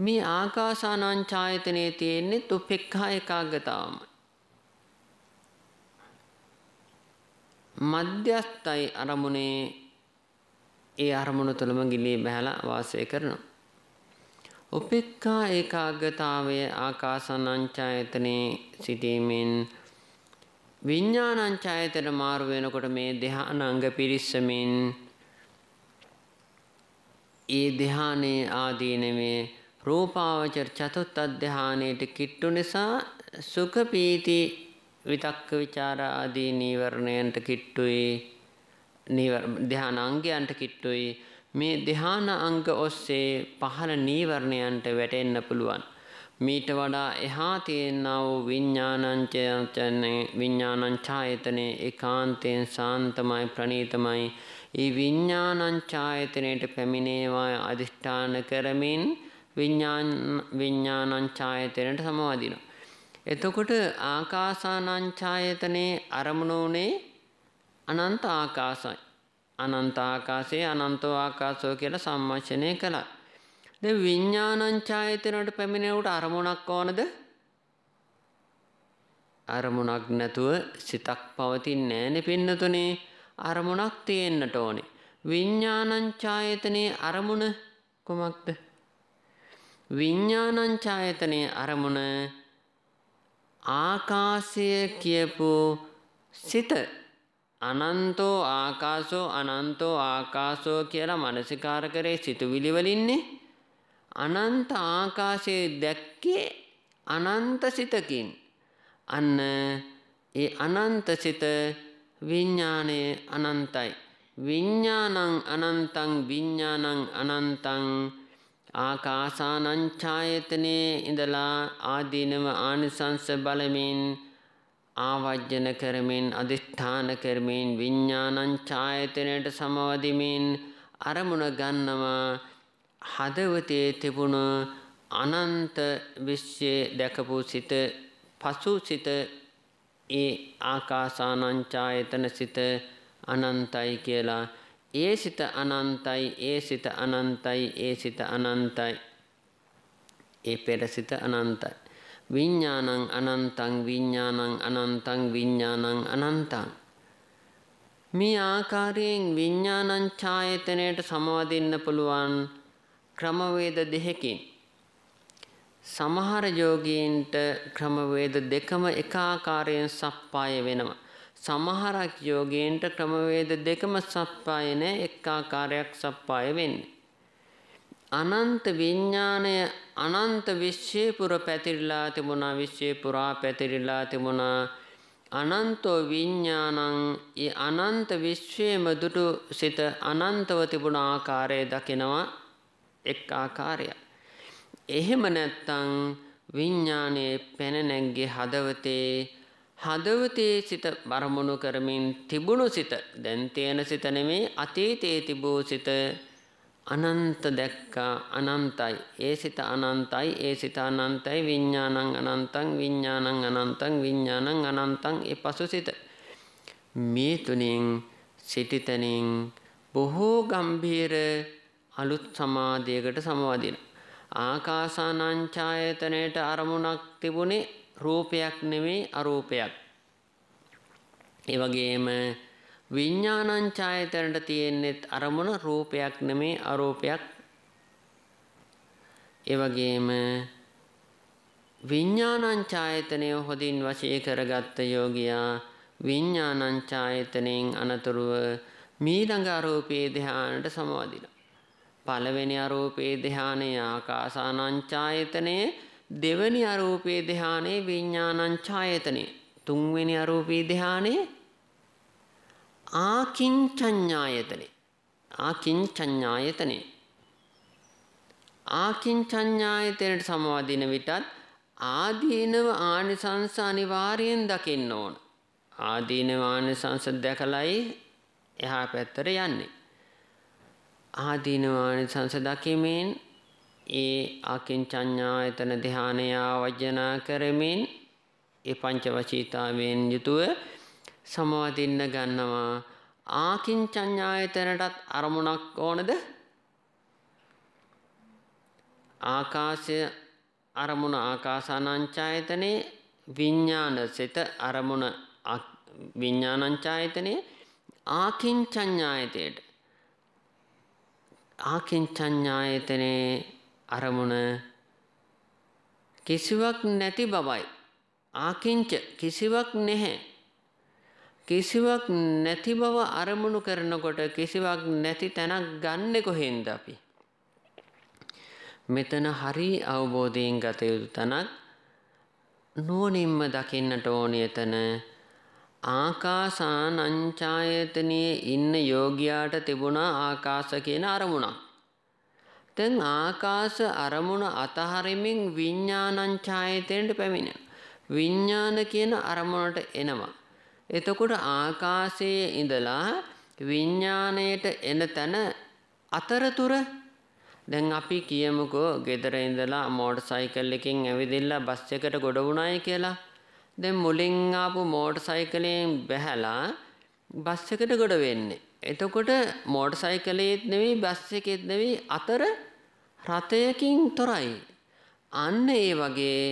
මේ ආකාසානංචායතනයේ තියෙන්නේ උපෙක්ඛා ඒකාග්‍රතාවමයි. මධ්‍යස්ථයි අරමුණේ ඒ අරමුණ තුළම ගිලී බැහැලා වාසය කරනවා. උපෙක්ඛා ඒකාග්‍රතාවය ආකාසානංචායතනයේ සිටීමෙන් විඤ්ඤාණංචායතන මාරු වෙනකොට මේ ධානාංග පිරිස්සමින් ඒ ධ්‍යානයේ ආදීනමේ රූපාවචර චතුත් අධ්‍යානයට කිට්ටු නිසා සුඛ පීති විතක්ක ਵਿਚාර ආදී නීවරණයන්ට කිට්ටුයි නීවර ධානාංගයන්ට කිට්ටුයි මේ ධාන අංග ඔස්සේ පහළ නීවරණයන්ට වැටෙන්න පුළුවන් මීට වඩා එහා තියෙනා වූ විඥානංචයන් විඥානං ඡායතනේ ඒකාන්තයෙන් සාන්තමයි ප්‍රණීතමයි ඒ විඤ්ඥානංචායතනයට පැමිණේවා අධිෂ්ඨාන කරමින් විඤ්ඥානංචායතනයට සමවදින. එතකොට ආකාසානංචායතනයේ අරමුණෝනේ අනන්ත ආකාසයි. අනන්ත ආකාසේ අනන්තෝ ආකාසෝ කියල සම්මශ්‍යනය කළා. ද විඤ්ඥානංචායතනට පැමිණෙවුට අරමුණක් ඕනද අරමුණක් නැතුව සිතක් පවතින් නෑනෙ පින්නතුනේ අරමුණක් තියෙන්නට ඕනේ. විඤ්ඤාණංචායතනයේ අරමුණ කොමක්ද? විඤ්ඤාණංචායතනයේ අරමුණ ආකාශය කියපු සිත අනන්තෝ ආකාශෝ අනන්තෝ ආකාශෝ කියලා මනසිකාර කරේ සිතුවිලි වලින්නේ අනන්ත ආකාශයේ දැක්කේ අනන්ත සිතකින් අන්න ඒ අනන්ත සිත විඥානයේ අනන්තයි. විඤ්ඤාණං අනන්තං විඤ්ඤාණං අනන්තං ආකාසානං ඡායතනේ ඉඳලා ආදීනව ආනිසංස බලමින් ආවජ්ජන කරමින් අදිෂ්ඨාන කරමින් විඤ්ඤාණං ඡායතනයට සමවදිමින් අරමුණ ගන්නවා හදවතේ තිබුණ අනන්ත විශ්සේ දැකපු සිත පසු සිත ඒ ආකාසානංචායතන සිත අනන්තයි කියලා ඒ සිත අනන්තයි ඒ සිත අනන්තයි ඒ සිත අනන්තයි ඒ පෙර සිත අනන්තයි විඤ්ඤාණං අනන්තං විඤ්ඤාණං අනන්තං විඤ්ඤාණං අනන්තං මේ ආකාරයෙන් විඤ්ඤාණං ඡායතනයට සමවදින්න පුළුවන් ක්‍රමවේද දෙකකින් සමහර යෝගීන්ට ක්‍රමවේද දෙකම එක ආකාරයෙන් සප්පාය වෙනවා. සමහරක් යෝගීන්ට ක්‍රමවේද දෙකම සප්පාය නැහැ එක් ආකාරයක් සප්පාය වෙන්නේ. අනන්ත විඥාණය අනන්ත විශ්වය පුර පැතිරිලා තිබුණා විශ්වය පුරා පැතිරිලා තිබුණා අනන්තෝ විඥානං ඒ අනන්ත විශ්වයේම දුටු සිත අනන්තව තිබුණ ආකාරය දකිනවා එක් ආකාරයක් එහෙම නැත්තං විඤ්ඥානයේ පැනනැන්ගේ හදවතේ හදවතේ සිත බරමුණු කරමින් තිබුණු සිත දැන්තියන සිත නෙමේ අතීතයේ තිබූ සිත අනන්ත දැක්කා අනන්තයි ඒ සිත අනන්තයි ඒ සිත අනන්තයි විඤ්ඥානං අනන්තං විඤ්ඥානං අනන්තං විඤ්ඥානං අනන්තං එ පසු සිත මේ තුනින් සිටිතනින් බොහෝ ගම්භීර අලුත් සමාධයකට සමවදින ආකාසානංචායතනයට අරමුණක් තිබුණේ රූපයක් නෙමේ අරූපයක්. ඒ වගේම විඥානංචායතනට තියෙන්නේත් අරමුණ රූපයක් නෙමේ අරූපයක්. ඒ වගේම විඥානංචායතනය හොඳින් වශී කරගත්ත යෝගියා විඥානංචායතනෙන් අනතුරුව මීළඟ අරූපයේ ධානයට සමවදින. පළවෙනි අරූපේ ධානය ආකාසානංචායතනේ දෙවෙනි අරූපේ ධානයේ විඥානංචායතනේ තුන්වෙනි අරූපී ධානයේ ආකින්චඤ්ඤායතනේ ආකින්චඤ්ඤායතනේ ආකින්චඤ්ඤායතනට සමවදින විටත් ආදීනව ආනිසංස අනිවාර්යෙන් දකින්න ඕන ආදීනව ආනිසංස දැකලයි එහා පැත්තට යන්නේ ආදීනවානි සංස දකිමින් ඒ අකින්චඤ්ඤායතන ධානය වජනා කරමින් ඒ පංචවචීතාවෙන් යුතුව සමවදින්න ගන්නවා ආකින්චඤ්ඤායතනටත් අරමුණක් ඕනද ආකාශය අරමුණ ආකාසානංචායතනේ විඤ්ඤාණසිත අරමුණ විඤ්ඤාණංචායතනේ ආකින්චඤ්ඤායතේට ආකින්චඤ්ඤායතනේ අරමුණ කිසිවක් නැති බවයි. ආකින්ච කිසිවක් නැහැ. කිසිවක් නැති බව අරමුණු කරනකොට කිසිවක් නැති තැනක් ගන්නෙ කොහෙන්ද අපි? මෙතන හරි අවබෝධයෙන් ගත යුතු තැනක් නුවණින්ම දකින්නට ඕනේ එතන ආකාසාන අංචායතනයේ ඉන්න යෝගියාට තිබුණා ආකාශ කියන අරමුණක්. දැන් ආකාශ අරමුණ අතහරිමින් විඥානංචායතනෙට පැමිණ. විඥාන කියන අරමුණට එනවා. එතකොට ආකාශයේ ඉඳලා විඥාණයට එන තැන අතරතුර දැන් අපි කියමුකෝ ගෙදර ඉඳලා මෝටර් සයිකල් එකකින් ඇවිදින්න බස් එකට ගොඩ වුණායි කියලා දැන් මුලින් ආපු මෝටර් සයිකලයෙන් බැහැලා බස් එකට ගොඩ වෙන්නේ. එතකොට මෝටර් සයිකලයේත් නෙවෙයි බස් එකේත් නෙවෙයි අතර රථයකින් තොරයි. අන්න ඒ වගේ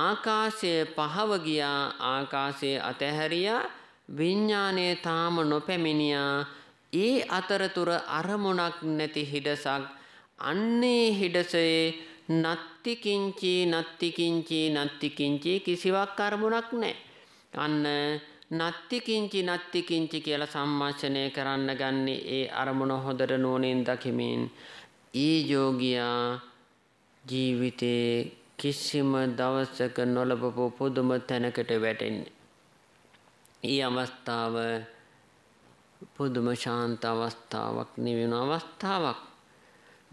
ආකාශය පහව ගියා ආකාශයේ අතහැරියා විඥානය තාම නොපැමිණියා ඒ අතරතුර අරමුණක් නැති හිඩසක් අන්නේ හිඩසයේ නත් නත්ති කිංචි නත්ති කිංචි නත්ති කිංචි කිසිවක් අරමුණක් නැහැ. අන්න නත්ති කිංචි නත්ති කිංචි කියලා සම්මර්ෂණය කරන්න ගන්නේ ඒ අරමුණ හොඳට නුවණින් දකිමින් ඒ යෝගියා ජීවිතේ කිසිම දවසක නොලබපු පුදුම තැනකට වැටෙන්නේ. ඒ අවස්ථාව පුදුම ශාන්ත අවස්ථාවක් නිවෙන අවස්ථාවක්.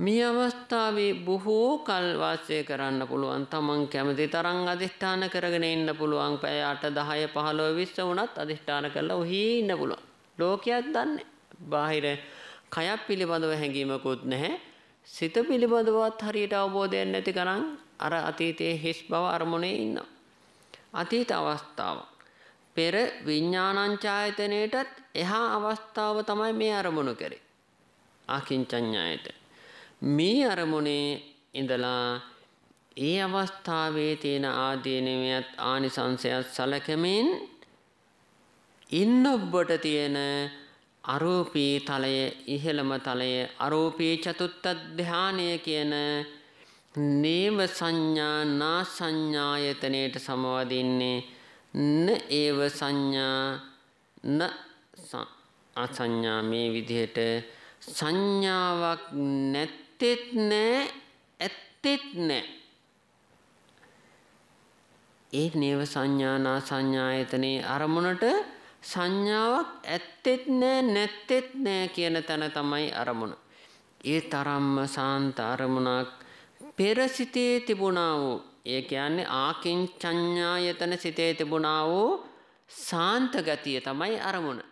මේ අවස්ථාවේ බොහෝ කල් වාසය කරන්න පුළුවන්. තමන් කැමති තරම් අදිෂ්ඨාන කරගෙන ඉන්න පුළුවන්. පැය 8, 10, 15, 20 වුණත් අදිෂ්ඨාන කරලා ඔහි ඉන්න පුළුවන්. ලෝකයක් දන්නේ. බාහිර කයක් පිළිබඳව හැඟීමකුත් නැහැ. සිත පිළිබඳවත් හරියට අවබෝධයක් නැති ගණන් අර අතීතයේ හිස් බව අරමුණේ ඉන්නවා. අතීත අවස්ථාව. පෙර විඥානංචායතනයටත් එහා අවස්ථාව තමයි මේ අරමුණු කරේ. ආකින්චඤ්ඤායතන මේ අරමුණේ ඉඳලා ඒ අවස්ථාවේ තියෙන ආදීනමයත් ආනිසංසයත් සලකමින් ඉන්න ඔබට තියෙන අරූපී තලය ඉහළම තලය අරූපී චතුත්ත ධානය කියන නේම සංඥා නා සංඥායතනයට සමවදින්නේ න ඒව සංඥා න අසංඥා මේ විදිහට සංඥාවක් නැත් ඇත්තෙත් නෑ ඇත්තෙත් නෑ ඒ නේව සංඥානා සංඥායතනේ අරමුණට සංඥාවක් ඇත්තෙත් නෑ නැත්තෙත් නෑ කියන තැන තමයි අරමුණ. ඒ තරම්ම සාන්ත අරමුණක් පෙර සිතේ තිබුණා වූ ඒ කියන්නේ ආකින් චඤ්ඤායතන සිතේ තිබුණා වූ සාන්ත ගතිය තමයි අරමුණ.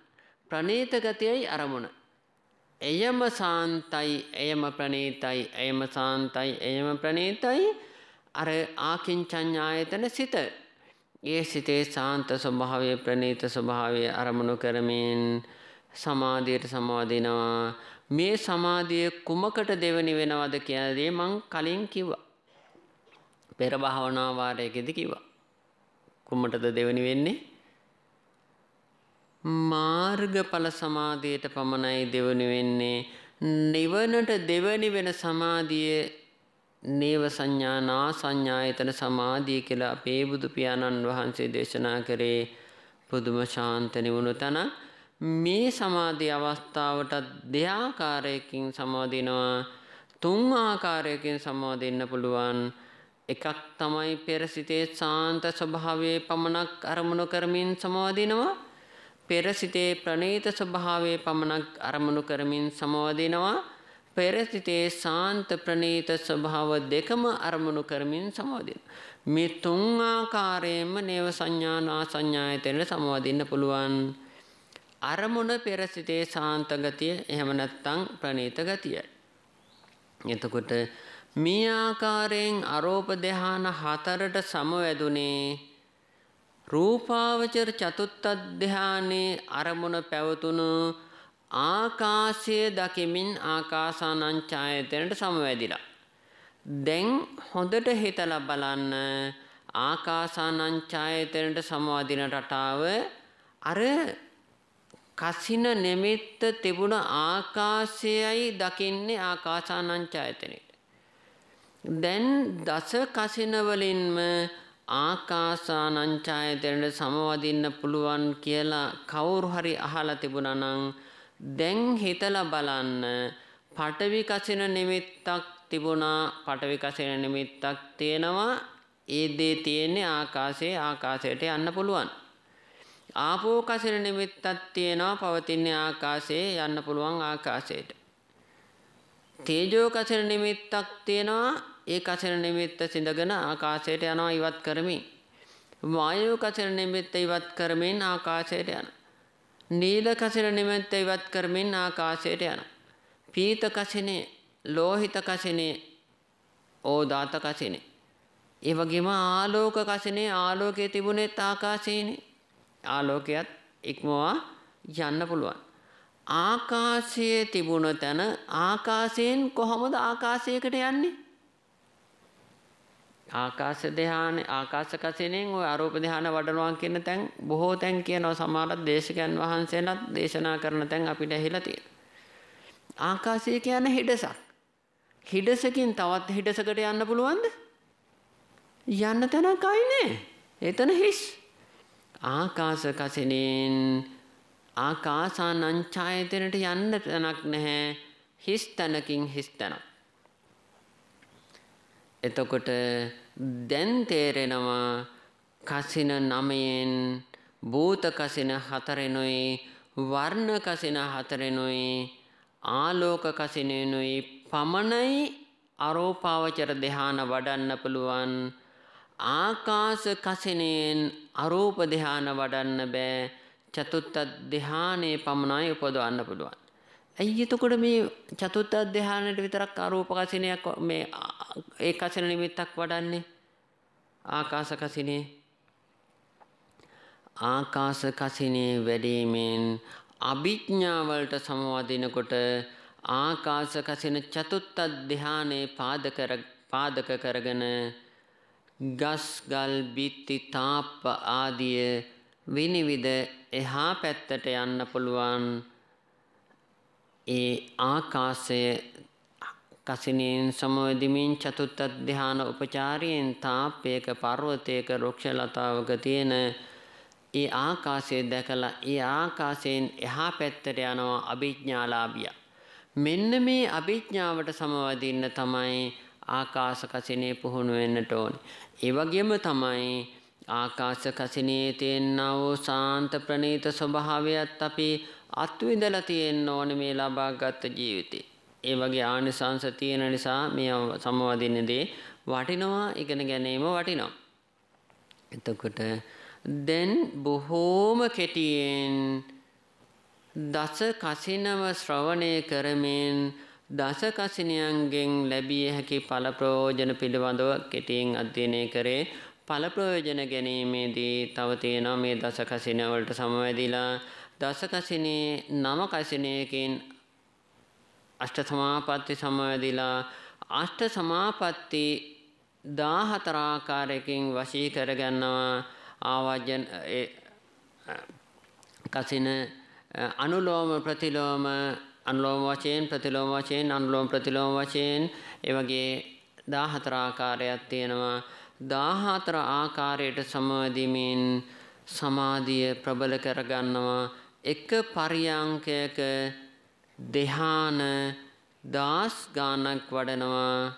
ප්‍රණීත ගතියයි අරමුණ. එයම සාන්තයි එයම ප්‍රණීතයි එයම සාන්තයි එයම ප්‍රණීතයි අර ආකින්චඤ්ඤායතන සිත ඒ සිතේ සාන්ත ස්වභාවය ප්‍රණීත ස්වභාවය අරමුණු කරමින් සමාධියට සමාදිනවා මේ සමාධිය කුමකට දෙවනි වෙනවද කියන දේ මං කලින් කිව්වා පෙර භාවනා වාරයකදී කිව්වා කුමටද දෙවනි වෙන්නේ මාර්ගඵල සමාධියට පමණයි දෙවනි වෙන්නේ. නිවනට දෙවනි වෙන සමාධිය නේව සංඥා නා සංඥායතන සමාධිය කියලා අපේ බුදු පියාණන් වහන්සේ දේශනා කරේ පුදුම ශාන්ත නිවුණු තන මේ සමාධි අවස්ථාවට දෙආකාරයකින් සමාදිනවා තුන් ආකාරයකින් සමාදින්න පුළුවන් එකක් තමයි පෙර සිතේ ශාන්ත ස්වභාවයේ පමණක් අරමුණු කරමින් සමාදිනවා පෙරසිතේ ප්‍රනීත ස්වභාවයේ පමණක් අරමුණු කරමින් සමවදිනවා පෙරසිතේ සාන්ත ප්‍රනීත ස්වභාව දෙකම අරමුණු කරමින් සමවදින. මේ තුන් ආකාරයෙන්ම නේව සංඥානා සංඥායතන සමවදින්න පුළුවන්. අරමුණ පෙරසිතේ සාන්ත ගතිය එහෙම නැත්නම් ප්‍රනීත ගතිය. එතකොට මේ ආකාරයෙන් අරෝප ධාන හතරට සමවැදුනේ රූපාවචර චතුත්ත ධානයේ අරමුණ පැවතුණු ආකාශය දකිමින් ආකාසානං සමවැදිලා. දැන් හොඳට හිතලා බලන්න ආකාසානං ඡායතනට සමවදින රටාව අර කසින නිමිත්ත තිබුණ ආකාශයයි දකින්නේ ආකාසානං ඡායතනෙට. දැන් දස කසින වලින්ම ආකාසානංචායතනට සමවදින්න පුළුවන් කියලා කවුරු හරි අහලා තිබුණනම් දැන් හිතලා බලන්න පටවි කසින නිමිත්තක් තිබුණා පටවි කසින නිමිත්තක් තියෙනවා ඒ දේ තියෙන්නේ ආකාශයේ ආකාශයට යන්න පුළුවන් ආපෝ කසින නිමිත්තක් තියෙනවා පවතින්නේ ආකාශයේ යන්න පුළුවන් ආකාශයට තේජෝ කසින නිමිත්තක් තියෙනවා ඒ කසින නිමිත්ත සිඳගෙන ආකාශයට යනවා ඉවත් කරමින් වායු කසින නිමිත්ත ඉවත් කරමින් ආකාශයට යන නීල කසින නිමිත්ත ඉවත් කරමින් ආකාශයට යන පීත කසිනේ ලෝහිත කසිනේ ඕදාත කසිනේ ඒ වගේම ආලෝක කසිනේ ආලෝකයේ තිබුණෙත් ආකාශයේනේ ආලෝකයත් ඉක්මවා යන්න පුළුවන් ආකාශයේ තිබුණ තැන ආකාශයෙන් කොහොමද ආකාශයකට යන්නේ ආකාශ ධ්‍යාන ආකාශ කසිනෙන් ওই අරූප ධ්‍යාන වඩනවා කියන තැන් බොහෝ තැන් කියනවා සමහර දේශකයන් වහන්සේලාත් දේශනා කරන තැන් අපිට ඇහිලා තියෙනවා. ආකාශය කියන්නේ හිඩසක්. හිඩසකින් තවත් හිඩසකට යන්න පුළුවන්ද? යන්න තැනක් ආයි එතන හිස්. ආකාශ කසිනෙන් ආකාසානං ඡායතනට යන්න තැනක් නැහැ. හිස් තැනකින් හිස් තැනක්. එතකොට දැන් තේරෙනවා කසින නමයෙන් භූත කසින හතරෙනුයි වර්ණ කසින හතරෙනුයි ආලෝක කසිනෙනුයි පමණයි අරෝපාවචර ධ්‍යාන වඩන්න පුළුවන් ආකාශ කසිනෙන් අරූප ධ්‍යාන වඩන්න බෑ චතුත්ථ ධ්‍යානේ පමණයි උපදවන්න පුළුවන් ඇයි එතකොට මේ චතුත්ථ ධානයට විතරක් ආරෝපකසිනයක් මේ ඒකසින නිමිත්තක් වඩන්නේ ආකාශකසිනේ ආකාශකසිනේ වැඩිමෙන් අභිඥාවලට සමවදිනකොට ආකාශකසින චතුත්ථ ධානයේ පාදක පාදක කරගෙන ගස් ගල් බිත්ති තාප්ප ආදිය විනිවිද එහා පැත්තට යන්න පුළුවන් ඒ ආකාශය කසිනෙන් සමවදිමින් චතුත්ථ ධාන උපචාරයෙන් තාපයක පර්වතයක රුක්ෂ ලතාවක තියෙන ඒ ආකාශය දැකලා ඒ ආකාශයෙන් එහා පැත්තට යනවා අභිඥාලාභිය. මෙන්න මේ අභිඥාවට සමවදින්න තමයි ආකාශ කසිනේ පුහුණු වෙන්නට ඕනේ. ඒ වගේම තමයි ආකාශ කසිනේ තියෙනා වූ සාන්ත ප්‍රණීත ස්වභාවයත් අපි අත්විඳලා තියෙන්න ඕනේ මේ ලබාගත් ජීවිතේ. ඒ වගේ ආනිසංස තියෙන නිසා මේ සමවදින දේ වටිනවා ඉගෙන ගැනීම වටිනවා. එතකොට දැන් බොහෝම කෙටියෙන් දස කසිනව ශ්‍රවණය කරමින් දස කසිනයන්ගෙන් ලැබිය හැකි ඵල ප්‍රයෝජන පිළිබඳව කෙටියෙන් අධ්‍යයනය කරේ ඵල ප්‍රයෝජන ගැනීමේදී තව තියෙනවා මේ දස කසින වලට සමවැදිලා දසකසිනේ නවකසිනයකින් අෂ්ට සමාපatti සමවැදිලා අෂ්ට සමාපatti 14 ආකාරයකින් වශී කරගන්නවා ආවජන කසින අනුලෝම ප්‍රතිලෝම අනුලෝම වශයෙන් ප්‍රතිලෝම වශයෙන් අනුලෝම ප්‍රතිලෝම වශයෙන් ඒ වගේ 14 ආකාරයක් තියෙනවා 14 ආකාරයට සමවැදීමින් සමාධිය ප්‍රබල කරගන්නවා එක පරියංකයක දෙහාන දාස් ගානක් වඩනවා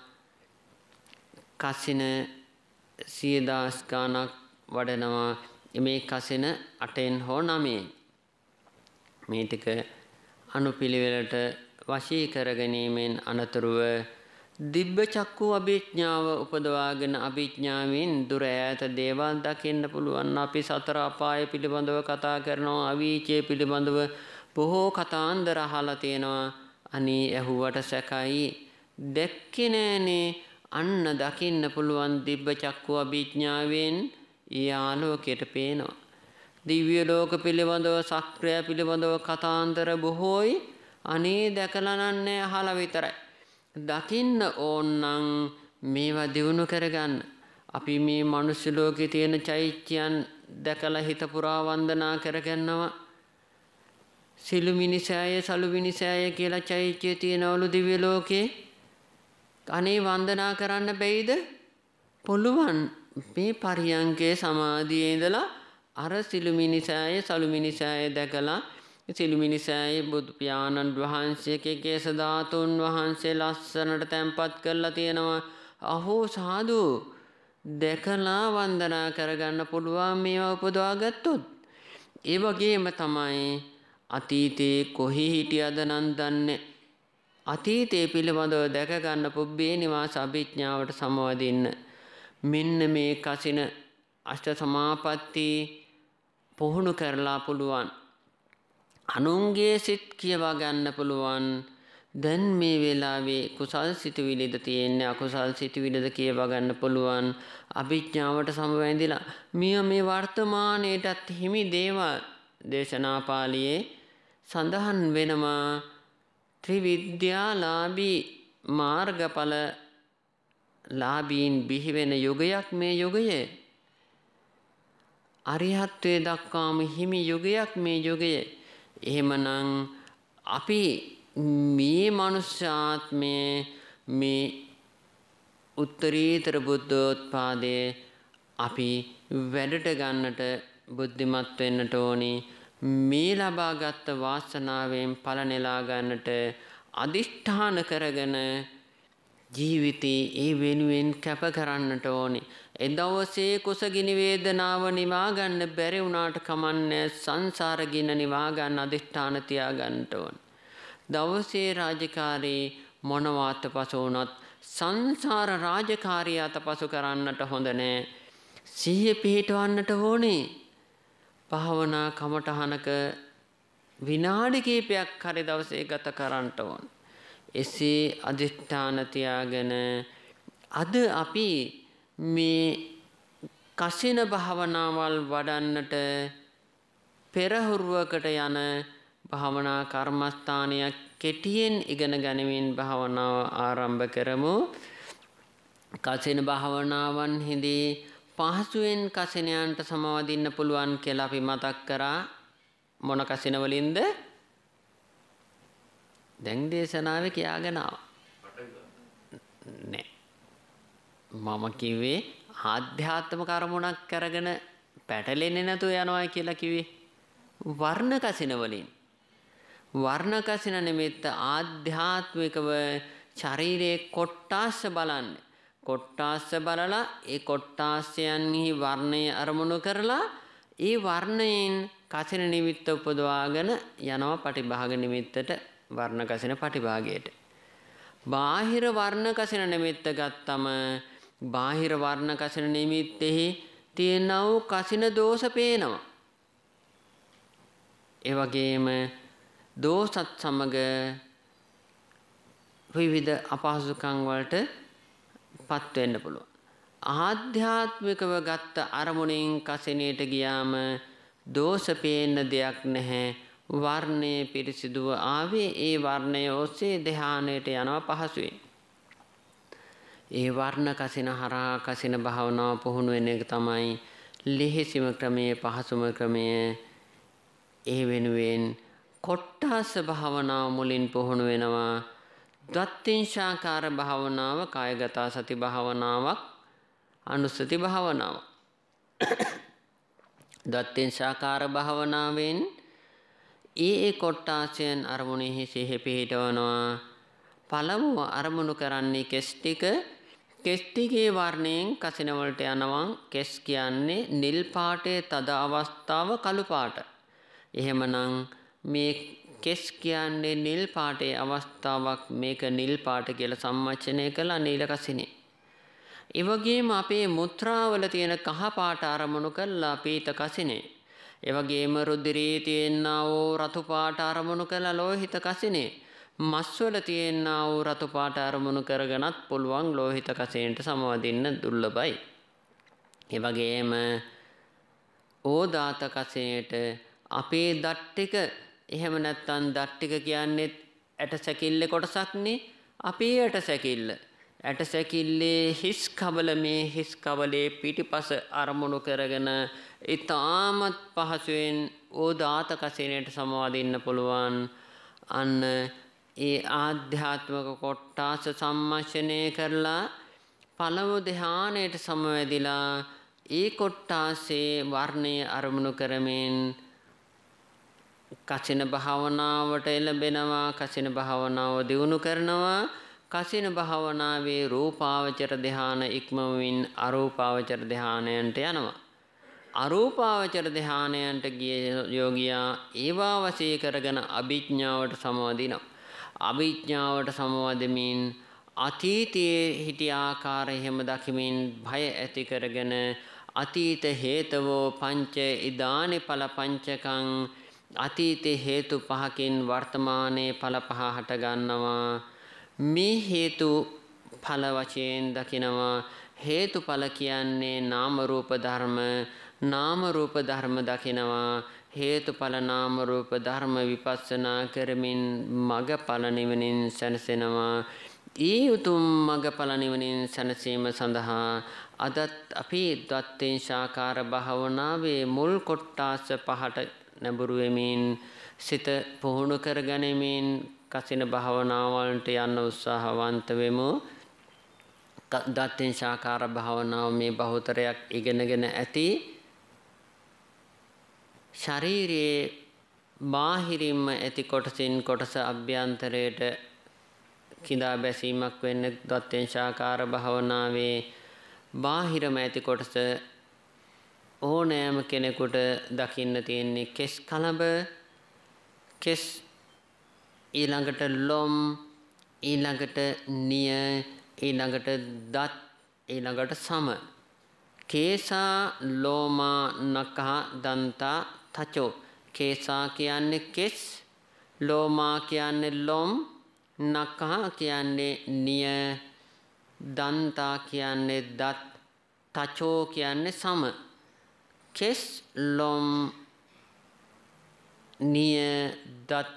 කසින සියදාස් ගානක් වඩනවා මේ කසින අටෙන් හෝ නමේ මේ ටික අනුපිළිවෙලට වශී කර ගැනීමෙන් අනතුරුව දිබ්බ චක්කු අභිඥාව උපදවාගෙන අභිඥාවෙන් දුර ඈත දේවල් දකින්න පුළුවන් අපි සතර අපාය පිළිබඳව කතා කරනවා අවීචය පිළිබඳව බොහෝ කතාන්දර අහලා තියෙනවා අනේ ඇහුවට සැකයි දැක්කේ නෑනේ අන්න දකින්න පුළුවන් දිබ්බ චක්කු අභිඥාවෙන් ඒ ආලෝකයට පේනවා දිව්‍ය ලෝක පිළිබඳව සක්‍රිය පිළිබඳව කතාන්දර බොහෝයි අනේ දැකලා නන්නේ අහලා විතරයි දකින්න ඕන්නම් මේවා දියුණු කරගන්න. අපි මේ මනුෂ්‍ය ලෝකේ තියෙන චෛත්‍යයන් දැකලා හිත පුරා වන්දනා කරගන්නවා. සිළු මිනිසෑය සළු මිනිසෑය කියලා චෛත්‍යය තියෙනවලු දිව්‍ය ලෝකේ. අනේ වන්දනා කරන්න බැයිද? පුළුවන්. මේ පරියංගේ සමාධියේ ඉඳලා අර සිළු මිනිසෑය සළු මිනිසෑය දැකලා සිළු මිනිසෑයි බුදුපාණන් වහන්සේකගේ සධාතුන් වහන්සේ ලස්සනට තැන්පත් කරලා තියෙනවා. අහෝ සාදු දැකලා වන්දනා කරගන්න පුළුවන් මේවා උපදවාගත්තොත්. ඒ වගේම තමයි අතීතයේ කොහි හිටියද නම් දන්නේ. අතීතයේ පිළිබඳව දැකගන්න පුබ්බේ නිවාස අභිඥාවට සමවදින්න. මෙන්න මේ කසින අෂ්ට සමාපත්තිී පුහුණු කරලා පුළුවන්. අනුන්ගේ සිත් කියවා ගන්න පුළුවන් දැන් මේ වෙලාවේ කුසල් සිතුවිලිද තියෙන්නේ අකුසල් සිතුවිලිද කියවා ගන්න පුළුවන් අභිඥාවට සමවැඳිලා මිය මේ වර්තමානයටත් හිමි දේවල් දේශනාපාලියේ සඳහන් වෙනවා ත්‍රිවිද්‍යාලාභී මාර්ගඵල ලාභීන් බිහිවෙන යුගයක් මේ යුගයේ අරිහත්වයේ දක්වාම හිමි යුගයක් මේ යුගයේ එහෙමනම් අපි මේ මනුෂ්‍ය ආත්මය මේ උත්තරීතර බුද්ධෝත්පාදයේ අපි වැඩට ගන්නට බුද්ධිමත් වෙන්නට ඕනි මේ ලබාගත් වාසනාවෙන් ඵල නෙලා ගන්නට අදිෂ්ඨාන කරගෙන ජීවිතේ ඒ වෙනුවෙන් කැප කරන්නට ඕනේ එදවසේ කුසගිනි වේදනාව නිවා ගන්න බැරි වුණාට කමන්නේ සංසාර ගින්න නිවා ගන්න අදිෂ්ඨාන තියා ගන්නට ඕන. දවසේ රාජකාරී මොනවාත පසු වුණත් සංසාර රාජකාරී අතපසු කරන්නට හොඳ නෑ. සිහිය පිහිටවන්නට ඕනේ. භාවනා කමටහනක විනාඩි කීපයක් හරි දවසේ ගත කරන්නට ඕන. එසේ අදිෂ්ඨාන තියාගෙන අද අපි මේ කසින භාවනාවල් වඩන්නට පෙරහුරුවකට යන භාවනා කර්මස්ථානයක් කෙටියෙන් ඉගෙන ගැනීමෙන් භාවනාව ආරම්භ කරමු. කසින භාවනාවන් හිදී පහසුවෙන් කසිනයන්ට සමවදින්න පුළුවන් කියලා අපි මතක් කරා. මොන කසින වලින්ද? දැන් දේශනාවේ කියාගෙන ආවා. නෑ. මම කිව්වේ ආධ්‍යාත්මික අරමුණක් කරගෙන පැටලෙන්නේ නැතුව යනවා කියලා කිව්වේ වර්ණ කසින වලින් වර්ණ කසින නිමිත්ත ආධ්‍යාත්මිකව ශරීරයේ කොට්ටාස්ස බලන්න කොට්ටාස්ස බලලා ඒ කොට්ටාස්යන්හි වර්ණය අරමුණු කරලා ඒ වර්ණයෙන් කසින නිමිත්ත උපදවාගෙන යනවා පටිභාග නිමිත්තට වර්ණ කසින පටිභාගයට බාහිර වර්ණ කසින නිමිත්ත ගත්තම බාහිර වර්ණ කසින නිමිත්තෙහි තියෙනා වූ කසින දෝෂ පේනවා. ඒ වගේම දෝෂත් සමග විවිධ අපහසුකම් වලට පත් වෙන්න පුළුවන්. ආධ්‍යාත්මිකව ගත්ත අරමුණෙන් කසිනේට ගියාම දෝෂ පේන්න දෙයක් නැහැ. වර්ණය පිරිසිදුව ආවේ ඒ වර්ණය ඔස්සේ ධානයට යනවා පහසුවෙන්. ඒ වර්ණ කසින හරහා කසින භාවනාව පුහුණු වෙන එක තමයි ලිහිසිම ක්‍රමයේ පහසුම ක්‍රමය ඒ වෙනුවෙන් කොට්ටාස භාවනාව මුලින් පුහුණු වෙනවා දත්තිංශාකාර භාවනාව කායගත සති භාවනාවක් අනුස්සති භාවනාව දත්තිංශාකාර භාවනාවෙන් ඒ ඒ කොට්ටාසයන් අරමුණෙහි සිහි පිහිටවනවා පළමුව අරමුණු කරන්නේ කෙස් ටික කෙස්ටිගේ වර්ණයෙන් කසිනවලට යනවා කෙස් කියන්නේ නිල් පාටේ තද අවස්ථාව කළු පාට. එහෙමනම් මේ කෙස් කියන්නේ නිල් පාටේ අවස්ථාවක් මේක නිල් පාට කියලා සම්මච්චනය කළා නිල කසිනේ. ඒ වගේම අපේ මුත්‍රාවල තියෙන කහ පාට අරමුණු කළා පීත කසිනේ. ඒ වගේම රුධිරයේ තියෙනා වූ රතු පාට අරමුණු කළා ලෝහිත කසිනේ. මස්වල තියෙනා වූ රතු පාට අරමුණු කරගෙනත් පුළුවන් ලෝහිත කසේන්ට සමවදින්න දුර්ලභයි. ඒ වගේම ඕදාත කසේට අපේ දත් ටික එහෙම නැත්නම් දත් ටික කියන්නේ ඇට සැකිල්ලේ කොටසක්නේ අපේ ඇට සැකිල්ල ඇට සැකිල්ලේ හිස් කබල මේ හිස් කබලේ පිටිපස අරමුණු කරගෙන ඊටාමත් පහසුවෙන් ඕදාත කසිනේට සමවදින්න පුළුවන් අන්න ඒ ආධ්‍යාත්මක කොට්ටාස සම්මර්ෂණය කරලා පළමු ධානයට සමවැදිලා ඒ කොට්ටාසේ වර්ණය අරමුණු කරමින් කසින භාවනාවට එළඹෙනවා කසින භාවනාව දියුණු කරනවා කසින භාවනාවේ රූපාවචර ධාන ඉක්මවමින් අරූපාවචර ධානයන්ට යනවා අරූපාවචර ධානයන්ට ගිය යෝගියා ඒවා වශී කරගෙන අභිඥාවට සමවදිනවා අවිඥාවට සමවදමින් අතීතයේ හිටි ආකාරය හැම දකිමින් භය ඇති කරගෙන අතීත හේතවෝ පංච ඉදානි ඵල පංචකං අතීත හේතු පහකින් වර්තමානයේ ඵල පහ හට ගන්නවා මේ හේතු ඵල වශයෙන් දකිනවා හේතුඵල කියන්නේ නාම රූප ධර්ම නාම රූප ධර්ම දකිනවා හේතුඵල නාම රූප ධර්ම විපස්සනා කරමින් මගඵල නිවනින් සැනසෙනවා ඒ උතුම් මගඵල නිවනින් සැනසීම සඳහා අදත් අපි ද්වත්තේන් ශාකාර භාවනාවේ මුල් කොට්ටාස පහට නැඹුරු වෙමින් සිත පුහුණු කරගැනීමෙන් කසින භාවනාවලට යන්න උත්සාහවන්ත වෙමු දත්තෙන් ශාකාර භාවනාව මේ බහුතරයක් ඉගෙනගෙන ඇති ශරීරයේ බාහිරින්ම ඇති කොටසින් කොටස අභ්‍යන්තරයට කිඳා බැසීමක් වෙන්න දත්තෙන් ශාකාර භාවනාවේ බාහිරම ඇති කොටස ඕනෑම කෙනෙකුට දකින්න තියෙන්නේ කෙස් කලඹ කෙස් ඊළඟට ලොම් ඊළඟට නිය ඊළඟට දත් ඊළඟට සම කේසා ලෝමා නකහ දන්තා තචෝ කේසා කියන්නේ කෙස් ලෝමා කියන්නේ ලොම් නක්කා කියන්නේ නිය දන්තා කියන්නේ දත් තචෝ කියන්නේ සම කෙස් ලොම් නිය දත්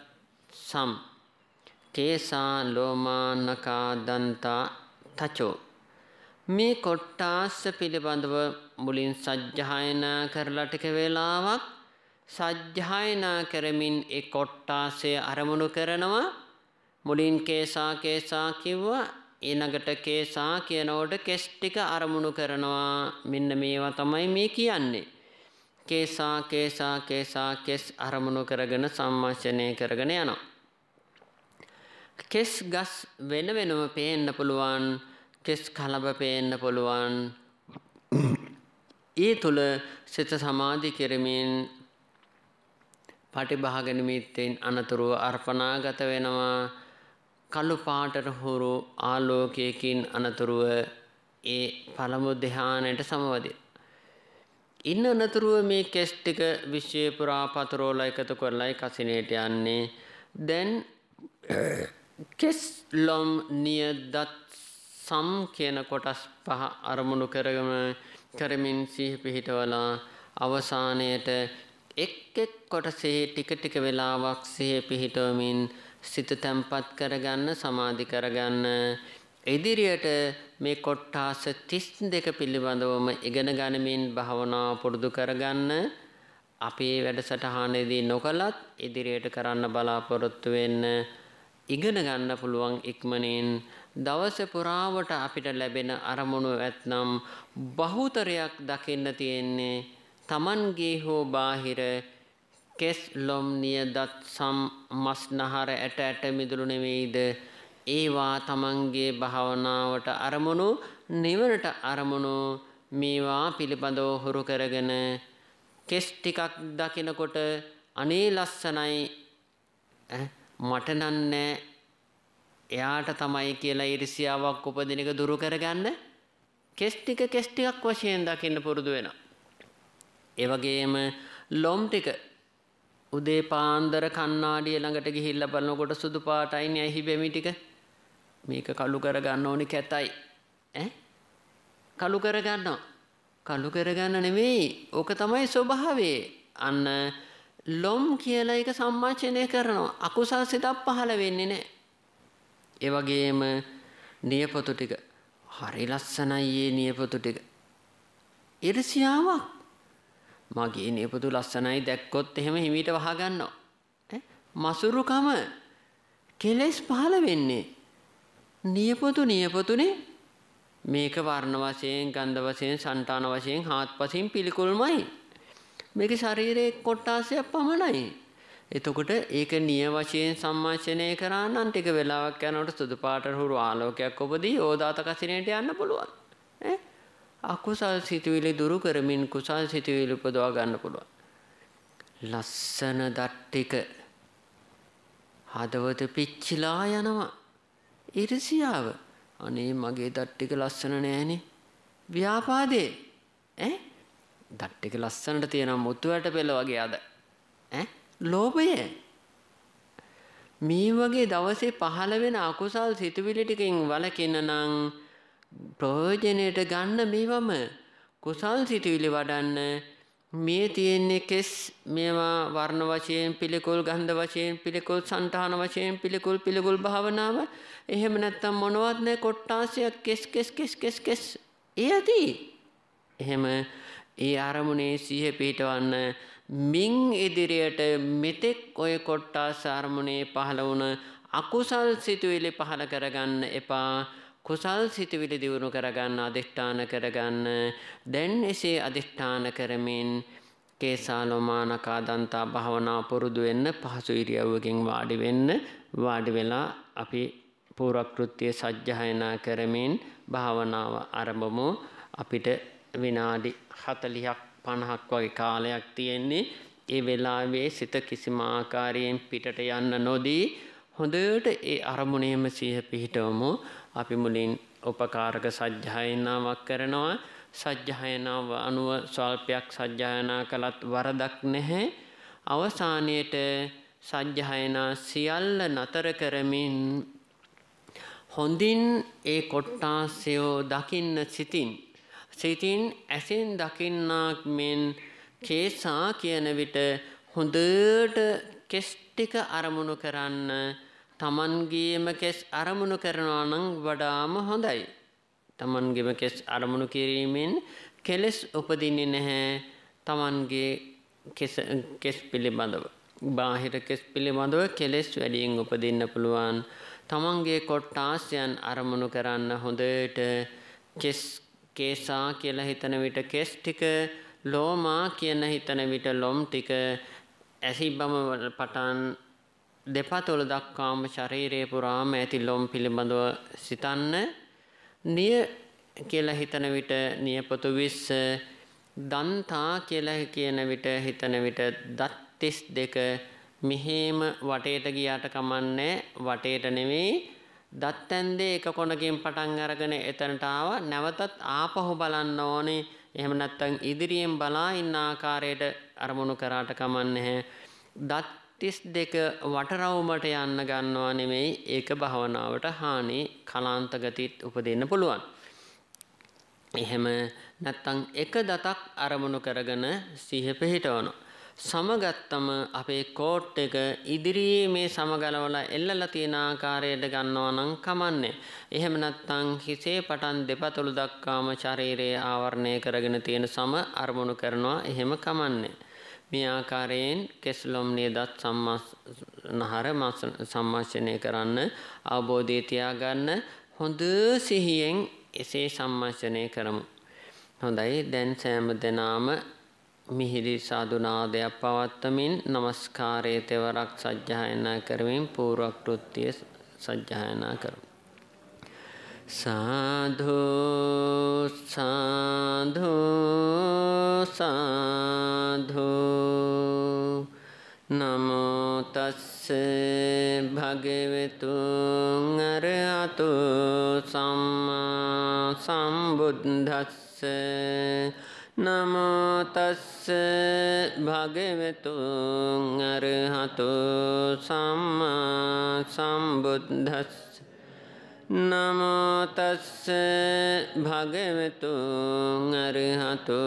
සම් කේසා ලෝමා නකා දන්තා තචෝ මේ කොට්ටාස්ස පිළිබඳව මුලින් සජ්ජායනා කරලා ටික වේලාවක් සජ්ජායනා කරමින් ඒ කොට්ටාසය අරමුණු කරනවා මුලින් කේසා කේසා කිව්වා ඊළඟට කේසා කියනකොට කෙස් ටික අරමුණු කරනවා මෙන්න මේවා තමයි මේ කියන්නේ කේසා කේසා කේසා කෙස් අරමුණු කරගෙන සම්මර්ෂණය කරගෙන යනවා කෙස් ගස් වෙන වෙනම පේන්න පුළුවන් කෙස් කලබ පේන්න පුළුවන් ඒ තුල සිත සමාධි කරමින් පටිභාගනිමිත්තෙන් අනතුරුව අර්පනාගත වෙනවා කළු පාටට හුරු ආලෝකයකින් අනතුරුව ඒ පළමු දෙහානයට සමවදින. ඉන්න අනතුරුව මේ කෙස් ටික විශ්වය පුරා පතරෝලා එකතු කරලයි කසිනේට යන්නේ. දැන් කෙස් ලොම් නියදත් සම් කියන කොටස් පහ අරමුණු කරගම කරමින් සිහි පිහිටවලා අවසානයට එක් එක් කොටසේ ටික ටික වෙලාවක් සිහිය පිහිටවමින් සිත තැම්පත් කරගන්න සමාධි කරගන්න ඉදිරියට මේ කොට්ටාස 32 පිළිබඳවම ඉගෙන ගනිමින් භාවනා පුරුදු කරගන්න අපේ වැඩසටහනේදී නොකලත් ඉදිරියට කරන්න බලාපොරොත්තු වෙන්න ඉගෙන ගන්න පුළුවන් ඉක්මනින් දවස පුරාවට අපිට ලැබෙන අරමුණු ඇතනම් බහුතරයක් දකින්න තියෙන්නේ Tamanගේ හෝ බාහිර කෙස් ලොම් නියදත් සම් මස්නහර ඇට ඇට මිදුළු නෙවෙයිද ඒවා තමන්ගේ භාවනාවට අරමුණු නිවනට අරමුණු මේවා පිළිබඳව හුරු කරගෙන කෙස් ටිකක් දකිනකොට අනේ ලස්සනයි මට නන්නේ එයාට තමයි කියලා ඊර්ෂියාවක් උපදින එක දුරු කරගන්න කෙස් ටික කෙස් ටිකක් වශයෙන් දකින්න පුරුදු වෙනවා ඒ වගේම ලොම් ටික උදේ පාන්දර කණ්ණාඩිය ළඟට ගිහිල්ලා බලනකොට සුදු පාටයි නේ හිබෙමි ටික. මේක කළු කරගන්න ඕනි කැතයි. ඈ? කළු කරගන්නවා. කළු කරගන්න නෙමෙයි. ඕක තමයි ස්වභාවය. අන්න ලොම් කියලා එක සම්මාචනය කරනවා. අකුසල් සිතක් පහළ වෙන්නේ නැහැ. ඒ වගේම නියපොතු ටික හරි ලස්සනයි මේ නියපොතු ටික. ඉරිසියාවක් මගේ නේපොතු ලස්සනයි දැක්කොත් එහෙම හිමීට වහගන්නවා. මසුරුකම කෙලෙස් පහළ වෙන්නේ. නියපොතු නියපොතුනේ මේක වර්ණ වශයෙන් ගන්ධ වශයෙන් సంతාන වශයෙන් හාත්පසින් පිළිකුල්මයි. මේක ශරීරයේ කොටාසයක් පමණයි. එතකොට ඒක නිය වශයෙන් සම්මාචනය කරා නම් ටික වෙලාවක් යනකොට සුදු පාට හුරු ආලෝකයක් ඔබදී ඕදාත කසිනේට යන්න පුළුවන්. ඈ අකුසල් සිතුවිලි දුරු කරමින් කුසල් සිතුවිලි උපදවා ගන්න පුළුවන්. ලස්සන දට්ටික හදවත පිච්චිලා යනවා. ඉරිසියාව අනේ මගේ දට්ටික ලස්සන නෑනේ. ව්‍යාපාදේ ඈ දට්ටික ලස්සනට තියෙන මුතුවට පෙළ වගේ අද. ඈ ලෝභය මේ වගේ දවසේ පහළ වෙන අකුසල් සිතුවිලි ටිකෙන් වළකින්න නම් ප්‍රයෝජනයට ගන්න මේවම කුසල් සිතුවිලි වඩන්න මේ තියෙන්නේ කෙස් මේවා වර්ණ වශයෙන් පිළිකුල් ගන්ධ වශයෙන් පිළිකුල් సంతාන වශයෙන් පිළිකුල් පිළිකුල් භාවනාව එහෙම නැත්තම් මොනවත් නැ කොට්ටාසයක් කෙස් කෙස් කෙස් කෙස් කෙස් ඒ ඇති එහෙම ඒ අරමුණේ සිහිය පිටවන්න මින් ඉදිරියට මෙතෙක් ඔය කොට්ටාස අරමුණේ පහළ වුණ අකුසල් සිතුවිලි පහළ කරගන්න එපා කුසල් සිතුවිලි දියුණු කරගන්න අධිෂ්ඨාන කරගන්න දැන් එසේ අධිෂ්ඨාන කරමින් කේසාලෝමානකා දන්තා භාවනා පුරුදු වෙන්න පහසු ඉරියව්වකින් වාඩි වෙන්න වාඩි වෙලා අපි පූර්වක්‍ෘත්‍ය සජ්ජහායනා කරමින් භාවනාව ආරම්භමු අපිට විනාඩි 40ක් 50ක් වගේ කාලයක් තියෙන්නේ ඒ වෙලාවේ සිත කිසිම ආකාරයෙන් පිටට යන්න නොදී හොඳට ඒ අරමුණේම සිහ පිහිටවමු අපි මුලින් උපකාරක සජ්ජායනාවක් කරනවා සජ්ජායනාව අනුව ස්වල්පයක් සජ්ජායනා කළත් වරදක් නැහැ අවසානයේට සජ්ජායනා සියල්ල නතර කරමින් හොඳින් ඒ කොට්ටාසයෝ දකින්න සිතින් සිතින් ඇසින් දකින්නාක් මෙන් කේසා කියන විට හොඳට කෙස් ටික අරමුණු කරන්න තමන්ගේම කෙස් අරමුණු කරනවා නම් වඩාම හොඳයි. තමන්ගේම කෙස් අරමුණු කිරීමෙන් කෙලෙස් උපදින්නේ නැහැ තමන්ගේ කෙස් කෙස් පිළිබඳව. බාහිර කෙස් පිළිබඳව කෙලෙස් වැඩියෙන් උපදින්න පුළුවන්. තමන්ගේ කොට්ටාසයන් අරමුණු කරන්න හොඳට කෙස් කේසා කියලා හිතන විට කෙස් ටික ලෝමා කියන හිතන විට ලොම් ටික ඇසිබම පටන් දෙපතුල දක්වාම ශරීරයේ පුරාම ඇති ලොම් පිළිබඳව සිතන්න නිය කියලා හිතන විට නියපොතු 20 දන්තා කියලා කියන විට හිතන විට දත් 32 මෙහෙම වටේට ගියාට කමන්නේ වටේට නෙවෙයි දත් ඇන්දේ එක කොනකින් පටන් අරගෙන එතනට ආවා නැවතත් ආපහු බලන්න ඕනේ එහෙම නැත්නම් ඉදිරියෙන් බලා ඉන්න ආකාරයට අරමුණු කරාට කමන්නේ දත් තිස් දෙක වටරවුමට යන්න ගන්නවා නෙමෙයි ඒක භවනාවට හානි කලාන්තගතිත් උපදින්න පුළුවන්. එහෙම නැත්තම් එක දතක් අරමුණු කරගෙන සිහ පිහිටවන. සමගත්තම අපේ කෝට් එක ඉදිරියේ මේ සමගලවල එල්ලලා තියෙන ආකාරයට ගන්නවා නම් කමන්නේ. එහෙම නැත්නම් හිසේ පටන් දෙපතුල දක්වාම ශරීරයේ ආවරණය කරගෙන තියෙන සම අරමුණු කරනවා එහෙම කමන්නේ. මේ ආකාරයෙන් කෙස්ලොම්නිය දත් සම්මානහර සම්මාසනය කරන්න අවබෝධය තියාගන්න හොඳ සිහියෙන් එසේ සම්මාසනය කරමු. හොඳයි දැන් සෑම දෙනාම මිහිරි සාදුනාදයක් පවත්තමින් নমස්කාරයේ තෙවරක් සජ්ජායනා කරමින් පූර්වක්‍ෘත්‍ය සජ්ජායනා කරමු. साधो साधो साधो नमो तस् भगवतु अरहतो सम्मा सम्बुद्धस्य नमो तस् भगवतु अरहतो सम्मा सम्बुद्धस्य නමෝතස්ස භගවෙතු අරිහතු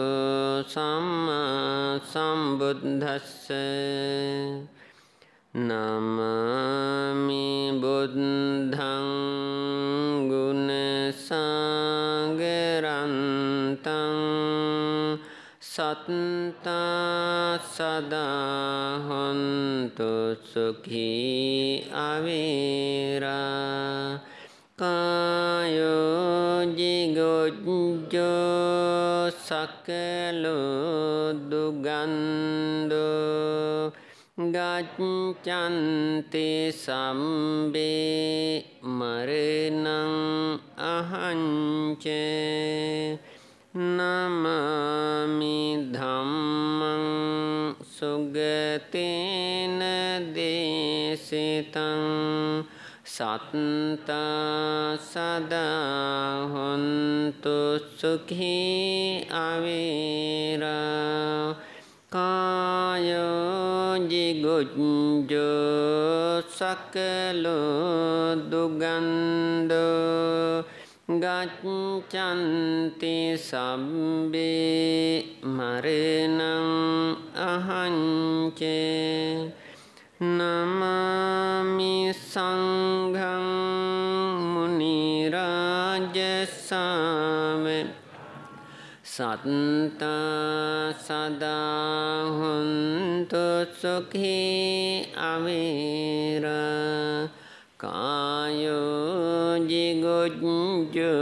සම්මා සම්බුද්ධස්ස නමමි බුද්ධං ගුණ සංගරන්තං සත්තා සදා හොන්තු සුඛී අවීරා කළු දුගන්දු ගච්ඡන්ති සම්බේ මරණං අහංච නමාමි ධම්මං සුගතේන දේසිතං සත්තා සදාහොන්තු සුඛී අවේරා කායෝ ජිගුජ්ජෝ සකලෝ දුගන්ධෝ ගච්ඡන්ති සම්බේ මරණං අහංචේ නමාමි සංඝං මුනිරාජසාම සත්ත සදා හොන්තු සුඛී අවීර කායෝ ජිගොජ්ජු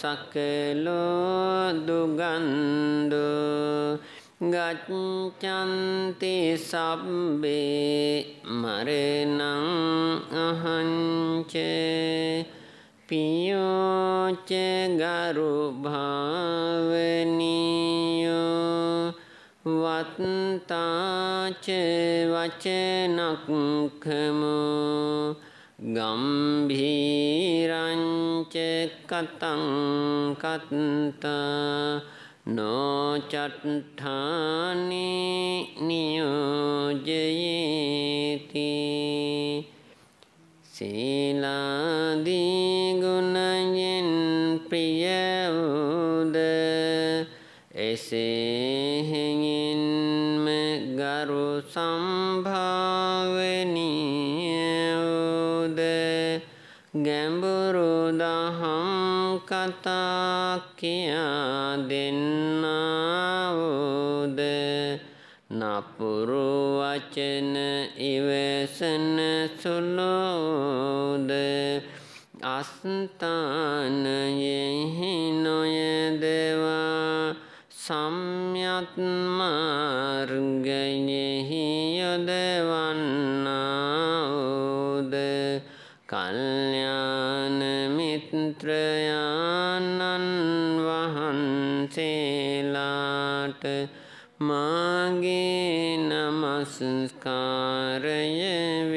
සකලෝ දුගන්දෝ ගච්ඡන්ති සබ්බේ මරණං අහංච පියෝච ගරු භාවනියෝ වත්තාච වචනක්ඛමෝ ගම්භීරංච කතං කත්තා නොචට්ඨානි නියෝජයේති සීලාදී ගුණයෙන් ප්‍රියවුද එසේහෙයින්ම ගරු සම්භාවනි කතා කියා දෙන්නාවූද නපුරු වචන ඉවසන සුලෝද අස්ථානයෙහි නොයදවා සම්යත් මාර්ගයෙහි मत मांगे नमस्कार ये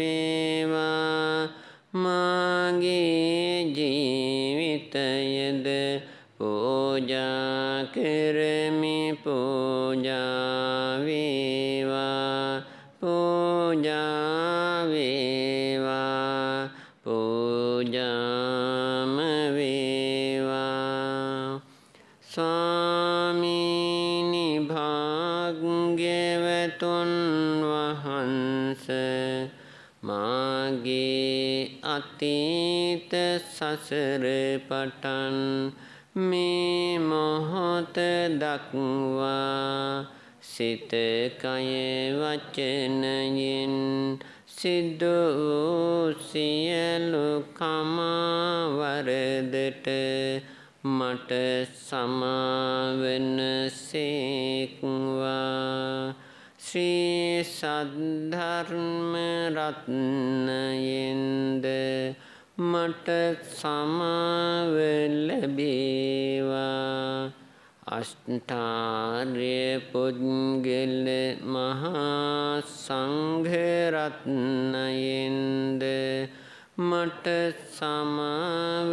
අතීත සසර පටන් මේ මොහොත දක්වා සිත කය වචනයෙන් සිද්ධ වූ සියලු කමවරදට මට සමාවන සේක්වා ශ්‍රී සද්ධර්ම රත්නයෙන්ද මට සමාව ලැබේවා අෂ්ඨාර්ය පුද්ගල මහා සංඝ රත්නයෙන්ද මට සමාව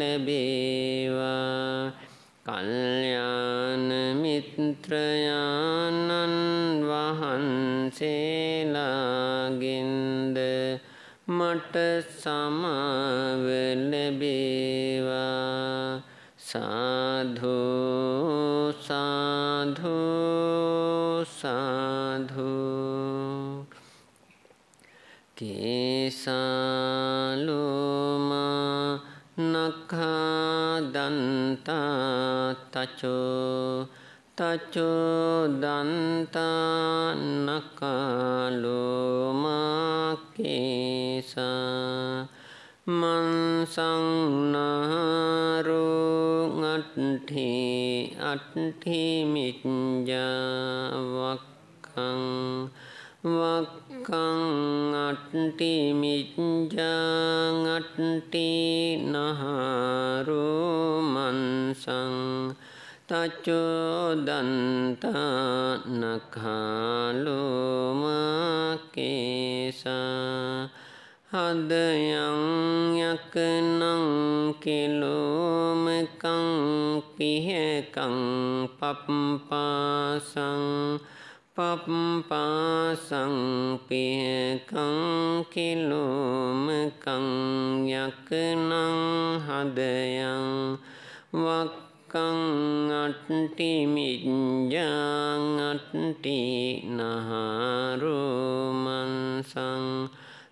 ලැබේවා කල්්‍යාන මිත්‍රයාණන් වහන්සේලාගින්ද මට සමවලබේවා සාධු සාධු සාධු කේසා තචෝ තචෝ දන්තන්නකාලෝමකේසා මන්සංනහරුගට්ටි අට්ටිමිච්ජාවක්කං වක්ක දුකං අට්ටි මිච්ඡං අට්ටි නහරෝ මන්සං තච්චෝ දන්තා නඛාලෝ මාකේසා හදයං යකනං කිලෝමකං පිහකං පප්පාසං පප්පාසංපියකං කිලෝමකං යකනං හදයන් වක්කං අට්ටි මිජ්ජාං අට්ටි නහාරුමන්සං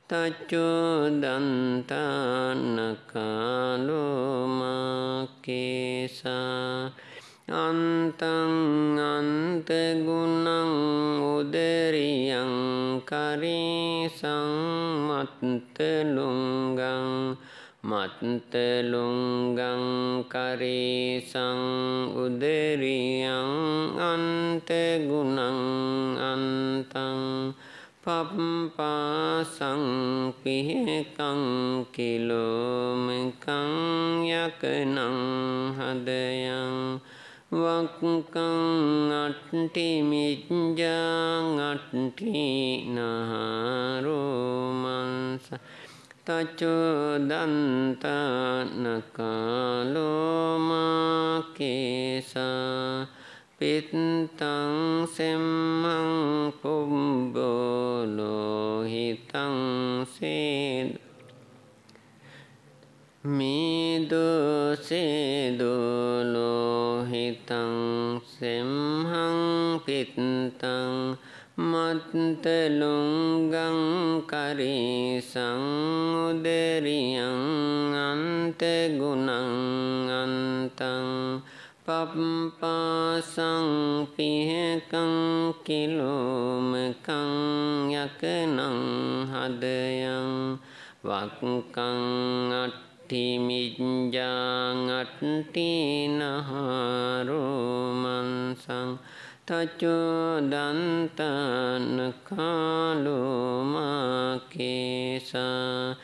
තච්චෝදන්තානකාලෝමකේසා අන්තං අන්තගුණං උදරියං කරිසං මත්තලුංගං මත්තලුංගං කරිසං උදරියං අන්තගුණං අන්තං පප්පාසං පිහෙකං කිලෝමකං යකනං හදයං වක්කං අට්ටි මිච්ජං අට්ටි නහාරුමන්ස තචුදන්තනකාලෝමකේසා පිත්තං සෙම්මං කුම්බෝලෝහිතං සේද මිදුසිදුලෝහිතං සෙම්හං පිත්තං මත්තලුංගං කරිසං උදරියං අන්තගුණං අන්තං පප්පාසං පිහකං කිලෝමකං යකනං හදයං වක්කං අට අට්ටිමිජ්ජාගට්ටිනහාරුමන්සං තච්චෝදන්තන කාලුමාකේසා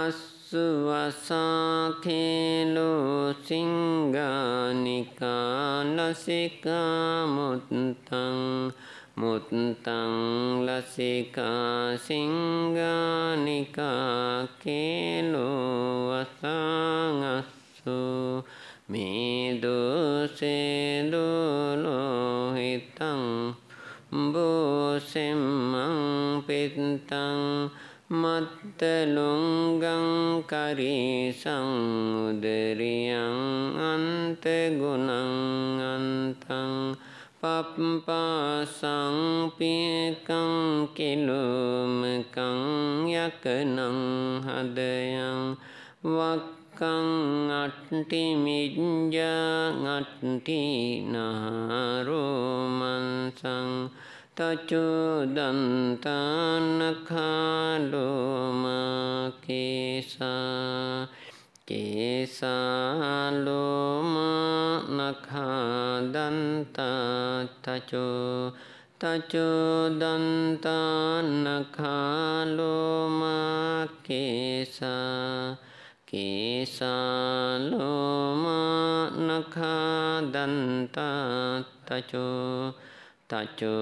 අස්සුවසාකේලෝ සිංගානිකා ලසිකාමුත්තං මුත්තං ලසිකා සිංගානිකා කේලෝ වසංගස්සු මේ දෝසේ දෝලෝ හිතං බෝසෙම්මං පිත්තං මත්තලුංගං කරී සංඋදරියං අන්තගුණං පප්පාසංපියකං කිලුමකං යකනං හදයං වක්කං අට්ටිමිජ්ජා අට්ටිනහාරෝමන්සං තචුදන්තානකාලෝමකේසා केशालोमनखादन्तथचो तचो दन्तान्नखालोमकेशा केशालोमनखादन्तथचो तचो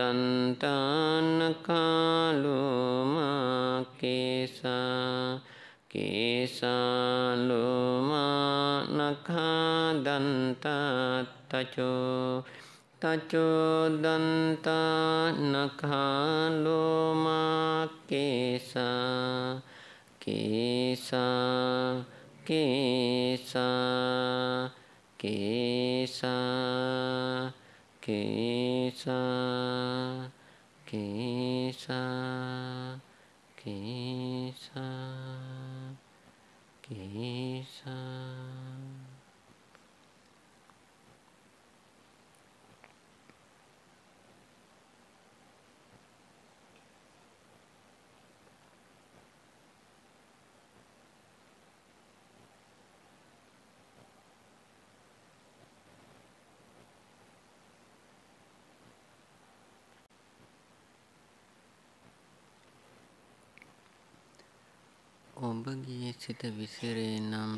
दन्तान्नखालोमकेशा केशालोमा तचो तचो केशालोमानखादन्ततचो तचोदन्तानखालोमा केशा केशा केशा केशा केशा केशा केशा 一生。ඔබගේ සිත විසිරේ නම්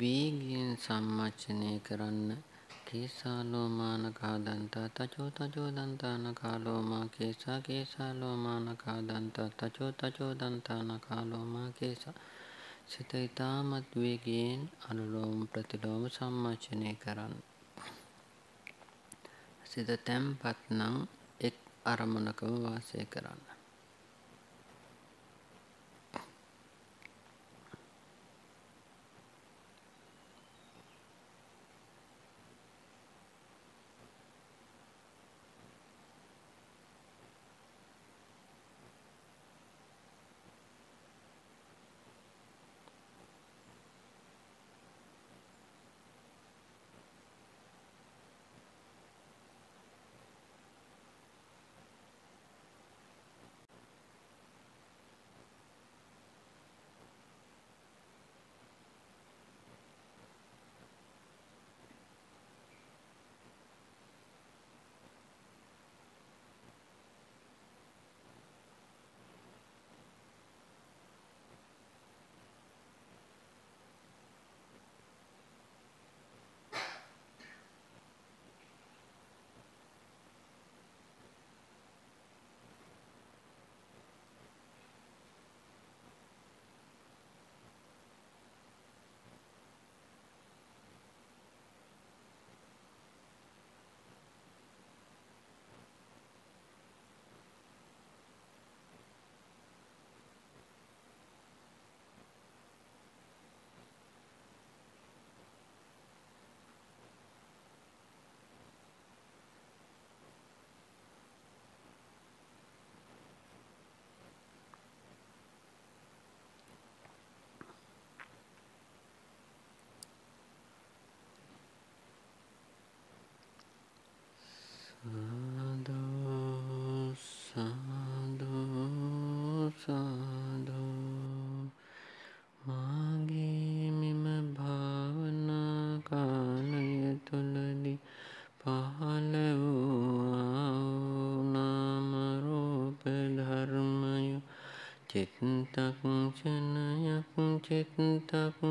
වේගයෙන් සම්මච්චනය කරන්න කේසාලෝමානකා දන්තා තචෝ තචෝ දන්තාන කාලෝමා කේසා කේසාලෝමානකා දන්තා තචෝ තචෝ දන්තාන කාලෝමා කේසා සිත ඉතාමත් වේගයෙන් අනුලෝම ප්‍රතිලෝම සම්මච්චනය කරන්න. සිත තැම්පත් නම් එක් අරමුණකම වාසය කරන්න. up.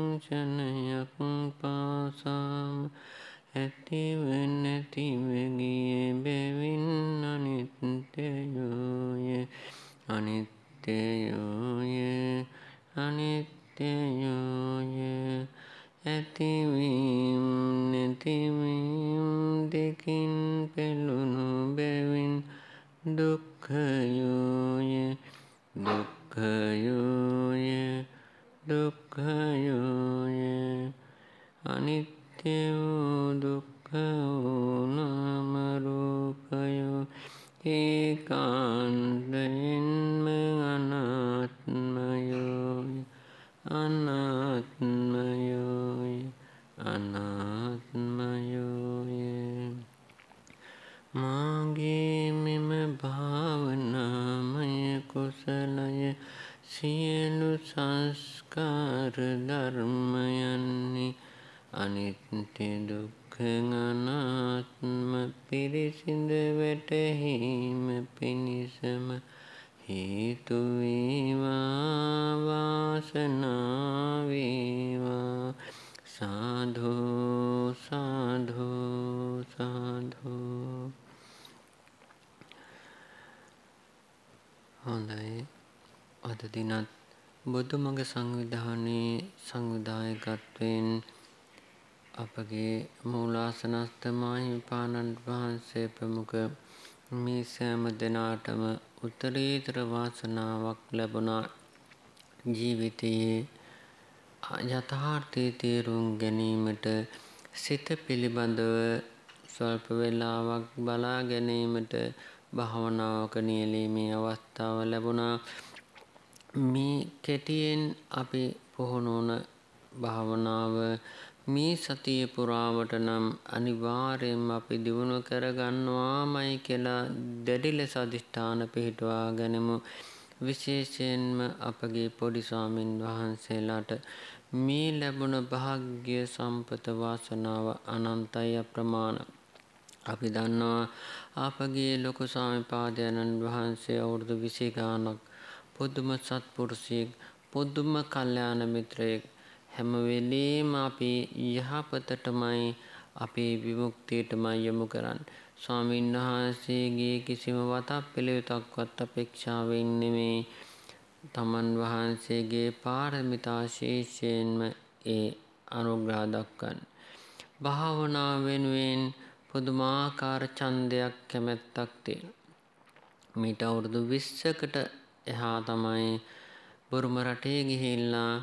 වේවා සාධු සාධු සාධු හොඳයි අද දිනත් බුදු මඟ සංවිධානයේ සංවිධායකත්වයෙන් අපගේ මූලාසනස්තමාහි පාණන් වහන්සේ ප්‍රමුඛ මේ සෑම දෙනාටම උත්තරීතර වාසනාවක් ලැබුණා ජීවිතයේ යථාර්ථය තේරුම් ගැනීමට සිත පිළිබඳව ස්වල්ප වෙලාවක් බලා ගැනීමට භාවනාවක නියලීමේ අවස්ථාව ලැබුණා මේ කෙටියෙන් අපි පුහුණුවන භාවනාව මේ සතිය පුරාවට නම් අනිවාර්යෙන් අපි දියුණු කරගන්නවාමයි කියලා දැඩි ලෙස අධිෂ්ඨාන පිහිටවා ගනිමු විශේෂයෙන්ම අපගේ පොඩි ස්වාමින් වහන්සේලාට මේ ලැබුණ භාග්‍ය සම්පත වාසනාව අනන්තය ප්‍රමාණ. අපි දන්නවා අපගේ ලොකු සාමිපාදයණන් වහන්සේ අවුරුදු විසිගානක් පුදුම සත්පුරුසියෙක් පුදුම කල්්‍යයාන මිත්‍රයෙක් හැමවෙලේම අපි යහපතටමයි අපේ විමුක්තියටමයි යොමු කරන්න. ස්වාමීන් වහන්සේගේ කිසිම වතක් පිළිවෙතක්වත් අපේක්ෂාවෙන් නෙමේ තමන් වහන්සේගේ පාරමිතා ශේෂයෙන්ම ඒ අනුග්‍රහ දක්වන්න. භාවනා වෙනුවෙන් පුදුමාකාර ඡන්දයක් කැමැත්තක් තියෙන. මීට අවුරුදු 20කට එහා තමයි බුරුම රටේ ගිහිල්ලා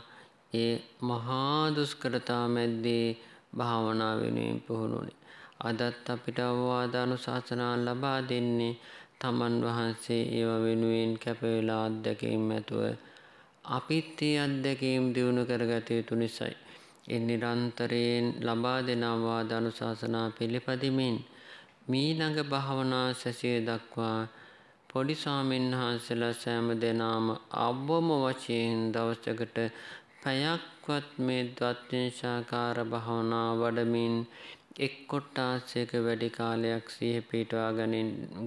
ඒ මහා දුෂ්කරතා මැද්දේ භාවනා වෙනුවෙන් පුහුණුනේ. අදත් අපිට අවවාද අනුශාසනා ලබා දෙන්නේ තමන් වහන්සේ ඒව වෙනුවෙන් කැපවෙලා අත්දැකීම් ඇතුව අපිත් ඒ අත්දැකීම් දියුණු කරගත යුතු නිසයි. එ නිරන්තරයෙන් ලබා දෙනවා ධනුශාසනා පිළිපදිමින් මීළඟ භාවනා සැසිය දක්වා පොඩිසාමීන් වහන්සලා සෑම දෙනාම අවම වචයෙන් දවසකට පැයක්වත් මේ ද්වත්වංශාකාර භාවනා වඩමින් එක් කොට්ටාසයක වැඩි කාලයක් සිහ පිටවා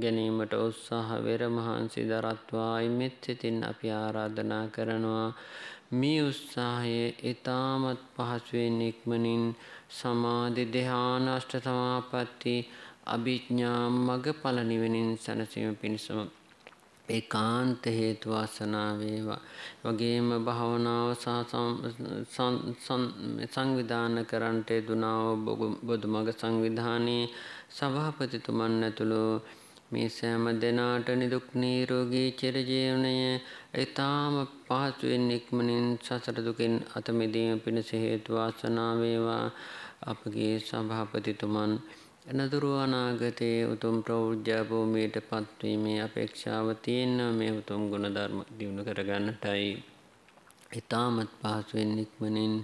ගැනීමට උත්සාහ වෙරමහන්සි දරත්වායි මෙත්සිතින් අපි ආරාධනා කරනවා මේ උත්සාහය ඉතාමත් පහසුවෙන් ඉක්මනින් සමාධි දෙහානෂ්ට සමාපatti අභිඥ්ඥා මග පලනිවෙනින් සැනසීම පිණිසම ඒකාන්ත හේතු වාසනා වේවා. වගේම භවනාව සංවිධාන කරන්ට දුනාව බොදු මග සංවිධානයේ සභාපතිතුමන් ඇතුළු මේ සෑම දෙනාට නිදුක් නිරෝගී චිරජීවනය ඊ타ම පහසුවෙන් ඉක්මනින් සසර දුකින් අත මිදීම පිණිස හේතු වාසනා වේවා. අපගේ සභාපතිතුමන් එනතුරු අනාගතයේ උතුම් ප්‍රෞජ්ජා භූමියට පත්වීමේ අපේක්ෂාව තියෙන මේ උතුම් ගුණධර්ම දියුණු කරගන්නටයි. ඊටමත් පහසුවෙන් ඉක්මනින්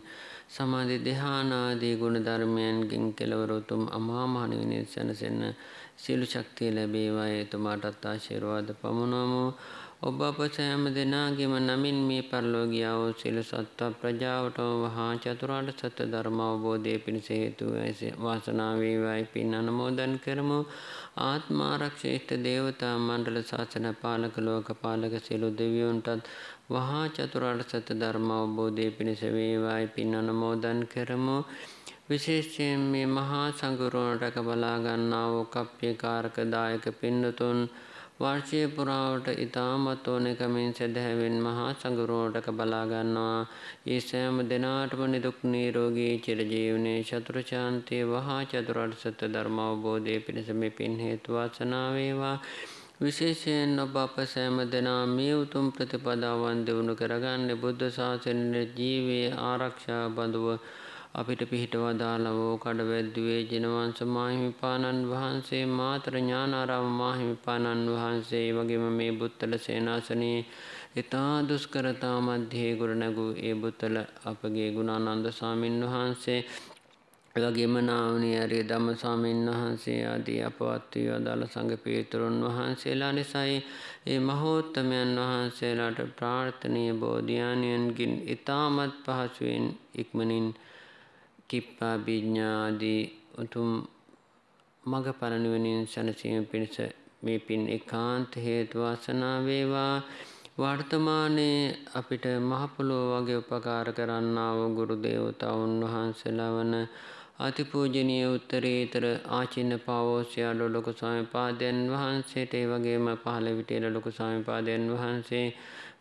සමාධි ධ්‍යානාදී ගුණධර්මයන්ගෙන් කෙලවර උතුම් අමා මහ නිවන සැනසෙන්න සියලු ශක්තිය ලැබේවා ඒ තුමාටත් ආශිර්වාද පමුණවමු. ඔබ අප සෑම දෙනාගේම නමින් මේ පරලෝගියාව සිල සත්ව ප්‍රජාවටම වහා චතුරාට සත්‍ය ධර්ම අවබෝධය පිණිස හේතු වාසනාවේවායි පින් අනමෝදන් කරමු ආත්මාරක්ෂේෂ්ඨ දේවතා මණ්ඩල ශාසන පාලක ලෝකපාලක සියලු දෙවියොන්ටත් වහා චතුරාට සත්‍ය ධර්ම අවබෝධය පිණිස වේවායි පින් අනමෝදන් කරමු විශේෂයෙන් මේ මහා සංගුරුණ රැක බලා ගන්නා වූ කප්පේ කාරක දායක පින්නතුන් වර්චයපුරාවට ඉතාමත් ඕනෙකමින් සැදැහැවෙන් මහා සඟුරුවටක බලාගන්නවා. ඒ සෑම දෙනාටම නිදුක් නීරෝගී චිරජීවනයේ චතුරචාන්තය වහා චතුරට සත්‍ය ධර්ම අවබෝධය පිණිස මේ පින් හේතු වාසනාවේවා. විශේෂයෙන් ඔබ අප සෑම දෙනා මේ උතුම් ප්‍රතිපදාවන් දියුණු කරගන්නේ බුද්ධ ශාසනයේ ජීවේ ආරක්ෂා බඳුව අපිට පිහිටවදාලවෝ කඩවැද්දුවේ ජනවංශ මාහිමිපාණන් වහන්සේ මාතර ඥානාරාම මාහිමිපාණන් වහන්සේ වගේම මේ බුත්තල සේනාසනයේ ඉතා දුස්කරතා මධ්‍යයේ ගොඩනැගූ ඒ බුත්තල අපගේ ගුණානන්ද සාමීන් වහන්සේ වගේම නාවනී ඇරිය ධම්ම ස්වාමීන් වහන්සේ ආදී අපවත් වී අදාළ සංඝ පීතරුන් වහන්සේලා නිසායි ඒ මහෝත්තමයන් වහන්සේලාට ප්‍රාර්ථනීය බෝධියානියන්ගින් ඊටමත් පහසුවෙන් ඉක්මනින් කිප්පා බිඥ්ඥාදී උතුම් මඟ පරණුවනින් සැනසීම පිණිස මේ පින් එකාන්ත හේතුවාසනා වේවා වර්තමානයේ අපිට මහපොළොව වගේ උපකාර කරන්නාව ගුරු දේවතාවුන් වහන්සේලා වන අතිපූජනීය උත්තරීතර ආචින්න පාවෝස්යාලු ලොකු ස්වාමීන් වහන්සේට ඒ වගේම පහළ විටේල ලොකු ස්වාමීන් වහන්සේ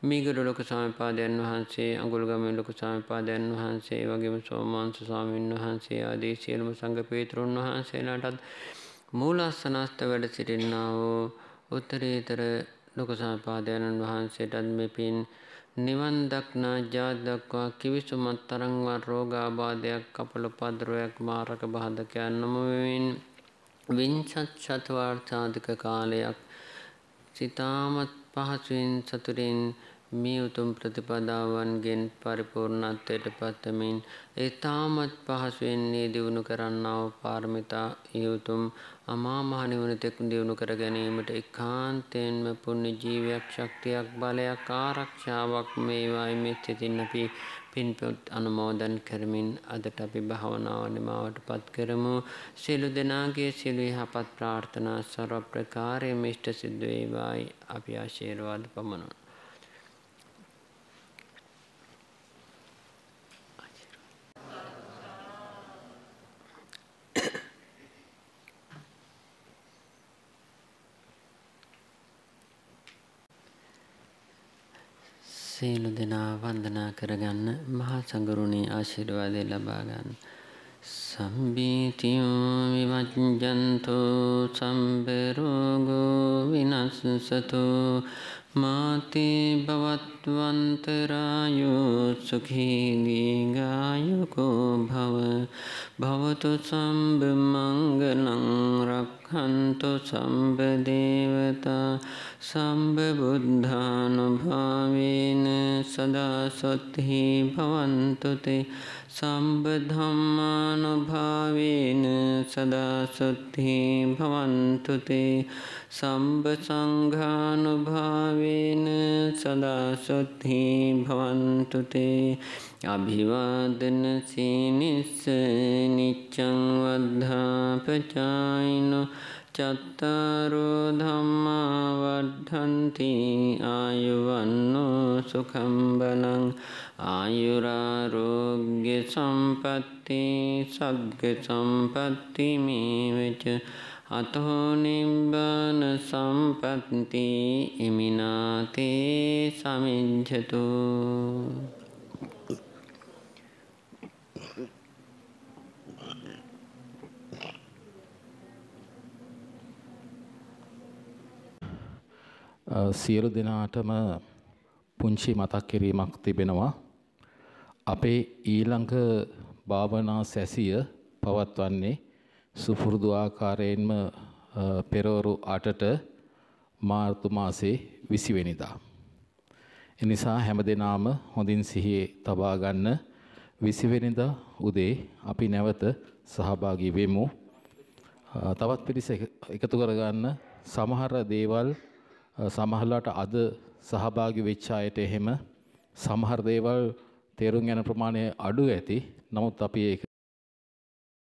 මීගඩු ලොක සමපාදයන් වහන්සේ අගුල්ගම ලොක සමපාදයන් වහන්සේ වගේම සෝමාන්ස ස්වාමීන් වහන්සේ ආදී සියලුම සංඝ පේතෘන් වහන්සේලාටත් මූලස්සනස්ත වැඩ සිටින්නා වූ උත්තරීතර ලොක සමපාදයන් වහන්සේටත් මේ පින් නිවන් දක්නා ජාත් දක්වා කිවිසුමත් තරංවත් රෝගාබාධයක් කපල පද්‍රයක් මාරක බාධකයන් නොමවෙමින් විංශත් ශතවාර්ථාධික කාලයක් සිතාමත් පහසුවෙන් සතුරින් මේ උතුම් ප්‍රතිපදාවන්ගෙන් පරිපූර්ණත්වයට පත්තමින් ඊතාමත් පහසුවෙන්නේ දියුණු කරන්නාව පාර්මිතා යුතුම් අමාමහ නිවන තෙක් දියුණු කර ගැනීමට ඒකාන්තයෙන්ම පුණ්‍ය ජීවියක් ශක්තියක් බලයක් ආරක්ෂාවක් මේවායි මෙත්තින් අපි පින්පොත් අනුමෝදන් කරමින් අදට අපි භාවනාව නිමාවටපත් කරමු සියලු දෙනාගේ සියලු යහපත් ප්‍රාර්ථනා ਸਰව ප්‍රකාරයෙන් මිෂ්ඨ සිද්ධ වේවායි අපි ආශිර්වාද පමනමු සියලු දෙනා වන්දනා කරගන්න මහා සංගරුණේ ආශිර්වාදය ලබා ගන්න. සම්බීතියෝ විවජ්ජන්තෝ සම්බරෝගෝ විනස්සතෝ माते भवत्वन्तरायो सुखिनी गायको भव भवतु सम्बमङ्गलं रक्षन्तु सम्बदेवता सम्बबुद्धानुभावेन सदा सुखी भवन्तु ते සම්බධම්මානුභාවේන සදාසුත්හි භවන්තුතේ සම්බසංඝානුභාවේන සදාසුත්හි භවන්තුතේ අභිවාදන සීනිස්ස නිච්චං වද්ධාපචායිනෝ චත්තාරෝ ධම්මා වඩ්ඩಂತಿ ආයුවන්නෝ සුඛං බලං ආයුරාෝග්‍ය සම්පatti සග්ග සම්පatti මේවච අතෝ නිබ්බාන සම්පatti ඉමිනාතේ සමිඤ්ජතෝ සියලු දෙනාටම පුංචි මතක් කිරීමක් තිබෙනවා. අපේ ඊළඟ භාවනා සැසිය පවත්වන්නේ සුපුරුදු ආකාරයෙන්ම පෙරවරු අටට මාර්තු මාසේ විසිවෙනිදා. එනිසා හැම දෙනාම හොඳින් සිහියේ තබා ගන්න විසිවෙනිදා උදේ අපි නැවත සහභාගී වෙමු. තවත් පිරිස එකතු කරගන්න සමහර දේවල් සමහරලාට අද සහභාගි වෙච්ච අයට එහෙම සමහර දේවල් තේරුම් ගන්න ප්‍රමාණය අඩු ඇති. නමුත් අපි ඒක